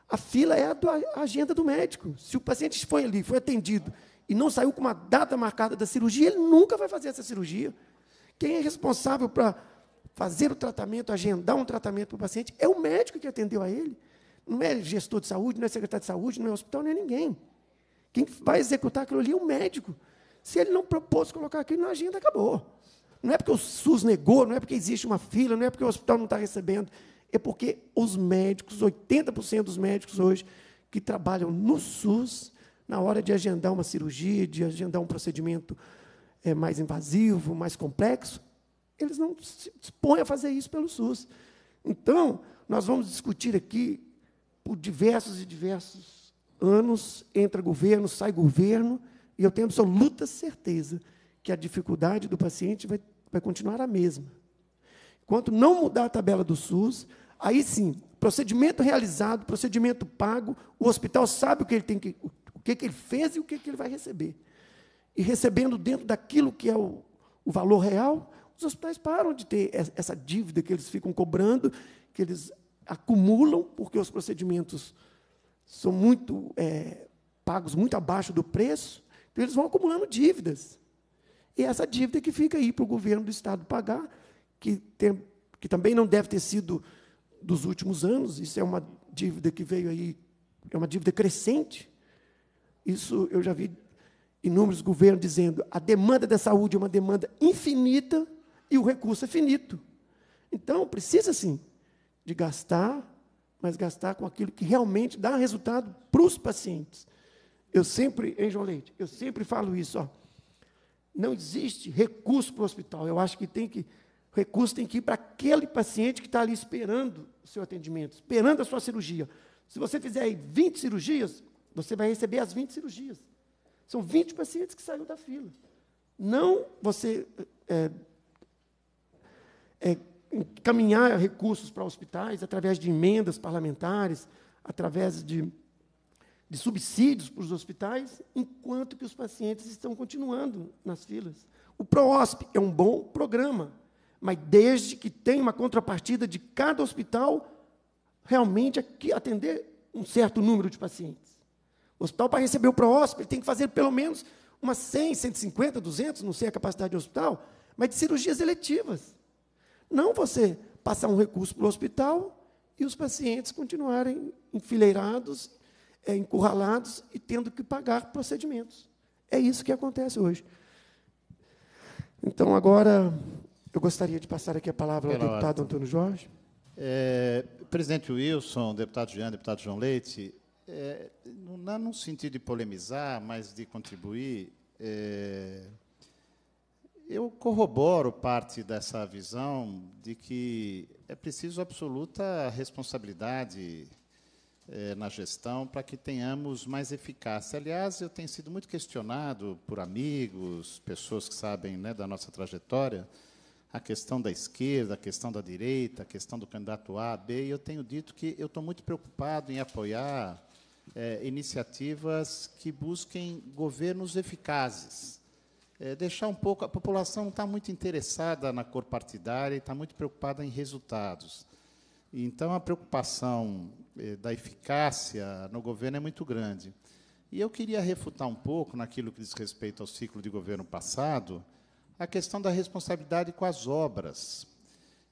A fila é a, do, a agenda do médico. Se o paciente foi ali, foi atendido e não saiu com uma data marcada da cirurgia, ele nunca vai fazer essa cirurgia. Quem é responsável para fazer o tratamento, agendar um tratamento para o paciente, é o médico que atendeu a ele. Não é gestor de saúde, não é secretário de saúde, não é hospital, não é ninguém. Quem vai executar aquilo ali é o médico. Se ele não propôs colocar aquilo na agenda, acabou. Não é porque o SUS negou, não é porque existe uma fila, não é porque o hospital não está recebendo. É porque os médicos, 80% dos médicos hoje que trabalham no SUS, na hora de agendar uma cirurgia, de agendar um procedimento é, mais invasivo, mais complexo, eles não se dispõem a fazer isso pelo SUS. Então, nós vamos discutir aqui por diversos e diversos anos, entra governo, sai governo, e eu tenho absoluta certeza que a dificuldade do paciente vai, vai continuar a mesma quanto não mudar a tabela do SUS, aí sim, procedimento realizado, procedimento pago, o hospital sabe o que ele tem que, o que, que ele fez e o que, que ele vai receber. E recebendo dentro daquilo que é o, o valor real, os hospitais param de ter essa dívida que eles ficam cobrando, que eles acumulam, porque os procedimentos são muito é, pagos muito abaixo do preço, então eles vão acumulando dívidas. E é essa dívida que fica aí para o governo do Estado pagar, que, tem, que também não deve ter sido dos últimos anos, isso é uma dívida que veio aí, é uma dívida crescente. Isso eu já vi inúmeros governos dizendo: a demanda da saúde é uma demanda infinita e o recurso é finito. Então, precisa sim de gastar, mas gastar com aquilo que realmente dá resultado para os pacientes. Eu sempre, hein, João Leite? Eu sempre falo isso, ó. Não existe recurso para o hospital. Eu acho que tem que o recurso tem que ir para aquele paciente que está ali esperando o seu atendimento, esperando a sua cirurgia. Se você fizer aí 20 cirurgias, você vai receber as 20 cirurgias. São 20 pacientes que saíram da fila. Não você é, é, encaminhar recursos para hospitais através de emendas parlamentares, através de, de subsídios para os hospitais, enquanto que os pacientes estão continuando nas filas. O PROOSP é um bom programa mas desde que tenha uma contrapartida de cada hospital realmente é atender um certo número de pacientes. O hospital, para receber o pró-hóspede, tem que fazer pelo menos umas 100, 150, 200, não sei a capacidade do hospital, mas de cirurgias eletivas. Não você passar um recurso para o hospital e os pacientes continuarem enfileirados, é, encurralados e tendo que pagar procedimentos. É isso que acontece hoje. Então, agora, eu gostaria de passar aqui a palavra ao deputado Antônio Jorge. É, presidente Wilson, deputado Jean, deputado João Leite, é, não no sentido de polemizar, mas de contribuir, é, eu corroboro parte dessa visão de que é preciso absoluta responsabilidade é, na gestão para que tenhamos mais eficácia. Aliás, eu tenho sido muito questionado por amigos, pessoas que sabem né, da nossa trajetória, a questão da esquerda, a questão da direita, a questão do candidato A, B, e eu tenho dito que eu estou muito preocupado em apoiar é, iniciativas que busquem governos eficazes. É, deixar um pouco. A população não está muito interessada na cor partidária e está muito preocupada em resultados. Então, a preocupação é, da eficácia no governo é muito grande. E eu queria refutar um pouco naquilo que diz respeito ao ciclo de governo passado a questão da responsabilidade com as obras.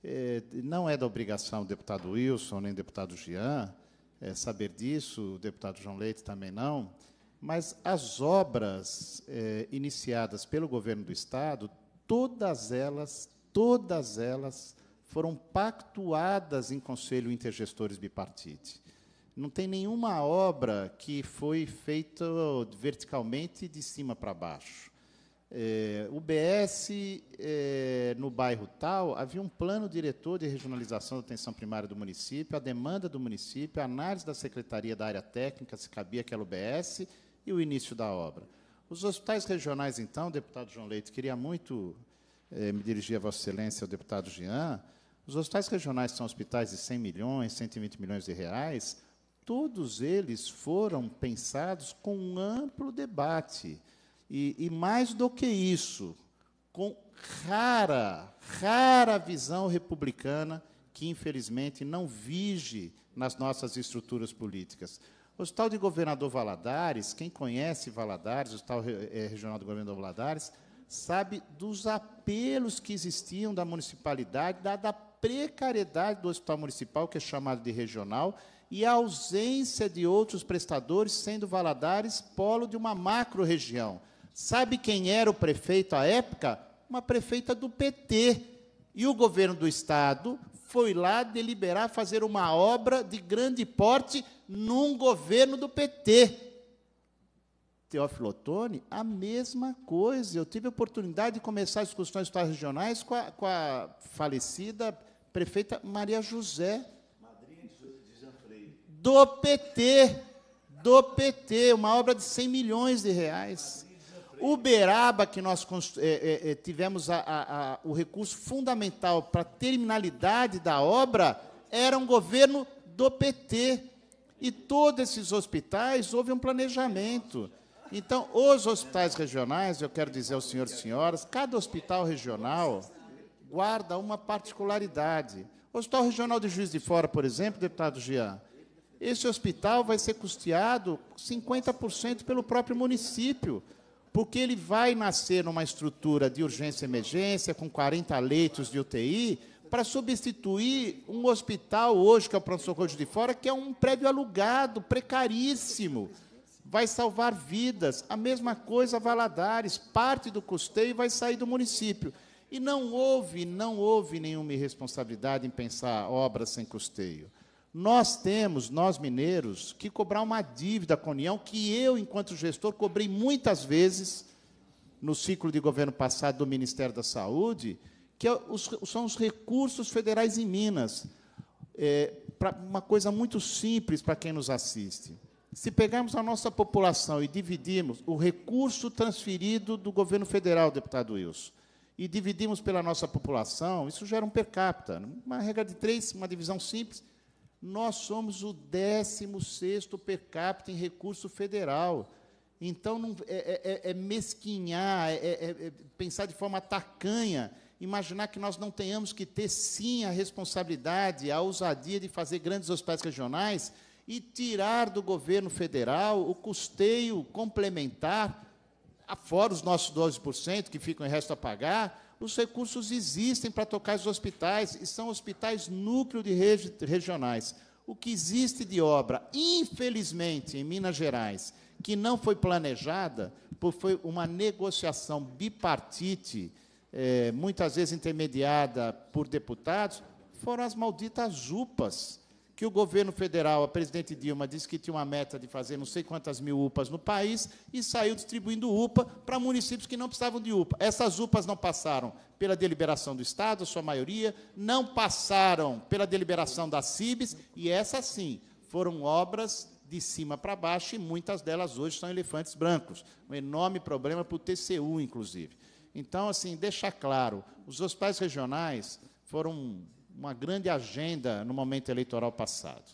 É, não é da obrigação do deputado Wilson nem do deputado Jean é, saber disso, o deputado João Leite também não, mas as obras é, iniciadas pelo governo do Estado, todas elas, todas elas foram pactuadas em Conselho Intergestores Bipartite. Não tem nenhuma obra que foi feita verticalmente de cima para baixo. É, o BS, é, no bairro tal, havia um plano diretor de regionalização da atenção primária do município, a demanda do município, a análise da secretaria da área técnica, se cabia aquela UBS, e o início da obra. Os hospitais regionais, então, deputado João Leite, queria muito é, me dirigir a Vossa Excelência, ao deputado Jean. Os hospitais regionais são hospitais de 100 milhões, 120 milhões de reais. Todos eles foram pensados com um amplo debate e, e mais do que isso, com rara, rara visão republicana que, infelizmente, não vige nas nossas estruturas políticas. O Hospital de Governador Valadares, quem conhece Valadares, o Hospital eh, eh, Regional do Governador Valadares, sabe dos apelos que existiam da municipalidade, da, da precariedade do hospital municipal, que é chamado de regional, e a ausência de outros prestadores, sendo Valadares polo de uma macro-região. Sabe quem era o prefeito à época? Uma prefeita do PT. E o governo do estado foi lá deliberar fazer uma obra de grande porte num governo do PT. Teófilo Otoni, a mesma coisa. Eu tive a oportunidade de começar as discussões regionais com a, com a falecida prefeita Maria José. Madrinha de Jean Freire. Do PT. Do PT, uma obra de 100 milhões de reais. Uberaba, que nós é, é, tivemos a, a, a, o recurso fundamental para a terminalidade da obra, era um governo do PT. E todos esses hospitais houve um planejamento. Então, os hospitais regionais, eu quero dizer aos senhores e senhoras, cada hospital regional guarda uma particularidade. O Hospital Regional de Juiz de Fora, por exemplo, deputado Jean, esse hospital vai ser custeado 50% pelo próprio município porque ele vai nascer numa estrutura de urgência e emergência, com 40 leitos de UTI, para substituir um hospital hoje, que é o pronto-socorro de fora, que é um prédio alugado, precaríssimo. Vai salvar vidas. A mesma coisa Valadares, parte do custeio vai sair do município. E não houve, não houve nenhuma irresponsabilidade em pensar obras sem custeio. Nós temos, nós mineiros, que cobrar uma dívida com a União que eu, enquanto gestor, cobrei muitas vezes no ciclo de governo passado do Ministério da Saúde, que é são os recursos federais em Minas. É, uma coisa muito simples para quem nos assiste. Se pegarmos a nossa população e dividirmos o recurso transferido do governo federal, deputado Wilson, e dividimos pela nossa população, isso gera um per capita. Uma regra de três, uma divisão simples, nós somos o 16 per capita em recurso federal. Então, não, é, é, é, é mesquinhar, é é, é, é pensar de forma tacanha, imaginar que nós não tenhamos que ter, sim, a responsabilidade, a ousadia de fazer grandes hospitais regionais e tirar do governo federal o custeio complementar, fora os nossos 12% que ficam em resto a pagar, os recursos existem para tocar os hospitais, e são hospitais núcleo de regi regionais. O que existe de obra, infelizmente, em Minas Gerais, que não foi planejada, porque foi uma negociação bipartite, é, muitas vezes intermediada por deputados, foram as malditas UPAs que o governo federal, a presidente Dilma, disse que tinha uma meta de fazer não sei quantas mil UPAs no país e saiu distribuindo UPA para municípios que não precisavam de UPA. Essas UPAs não passaram pela deliberação do Estado, a sua maioria, não passaram pela deliberação das CIBs, e essas sim foram obras de cima para baixo e muitas delas hoje são elefantes brancos. Um enorme problema para o TCU, inclusive. Então, assim, deixar claro, os hospitais regionais foram uma grande agenda no momento eleitoral passado.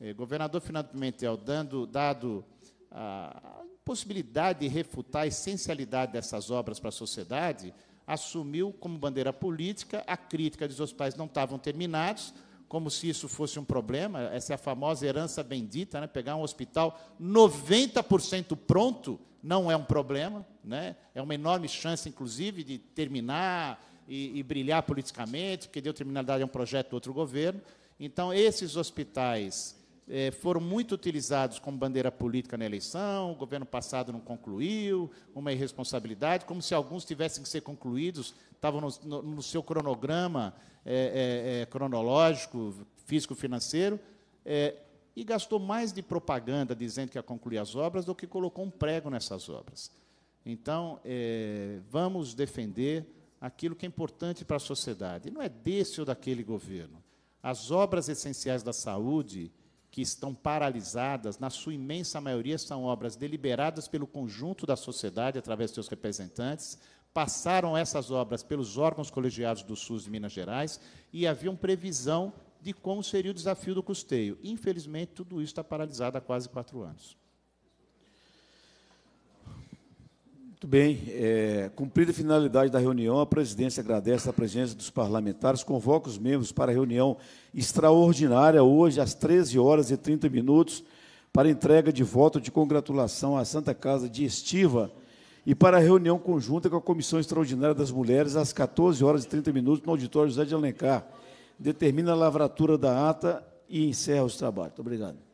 Eh, governador Fernando Pimentel, dando, dado a possibilidade de refutar a essencialidade dessas obras para a sociedade, assumiu como bandeira política a crítica de hospitais não estavam terminados, como se isso fosse um problema. Essa é a famosa herança bendita, né? pegar um hospital 90% pronto não é um problema, né? é uma enorme chance, inclusive, de terminar, e, e brilhar politicamente, porque deu terminalidade a é um projeto do outro governo. Então, esses hospitais eh, foram muito utilizados como bandeira política na eleição, o governo passado não concluiu, uma irresponsabilidade, como se alguns tivessem que ser concluídos, estavam no, no, no seu cronograma eh, eh, cronológico, físico-financeiro, e gastou mais de propaganda dizendo que ia concluir as obras do que colocou um prego nessas obras. Então, vamos defender aquilo que é importante para a sociedade. Não é desse ou daquele governo. As obras essenciais da saúde que estão paralisadas, na sua imensa maioria, são obras deliberadas pelo conjunto da sociedade, através de seus representantes, passaram essas obras pelos órgãos colegiados do SUS de Minas Gerais e havia previsão de como seria o desafio do custeio. Infelizmente, tudo isso está paralisado há quase quatro anos. Muito bem. É, cumprida a finalidade da reunião, a presidência agradece a presença dos parlamentares, convoca os membros para a reunião extraordinária hoje, às 13 horas e 30 minutos, para entrega de voto de congratulação à Santa Casa de Estiva e para a reunião conjunta com a Comissão Extraordinária das Mulheres, às 14 horas e 30 minutos, no auditório José de Alencar. Determina a lavratura da ata e encerra os trabalhos. Muito obrigado.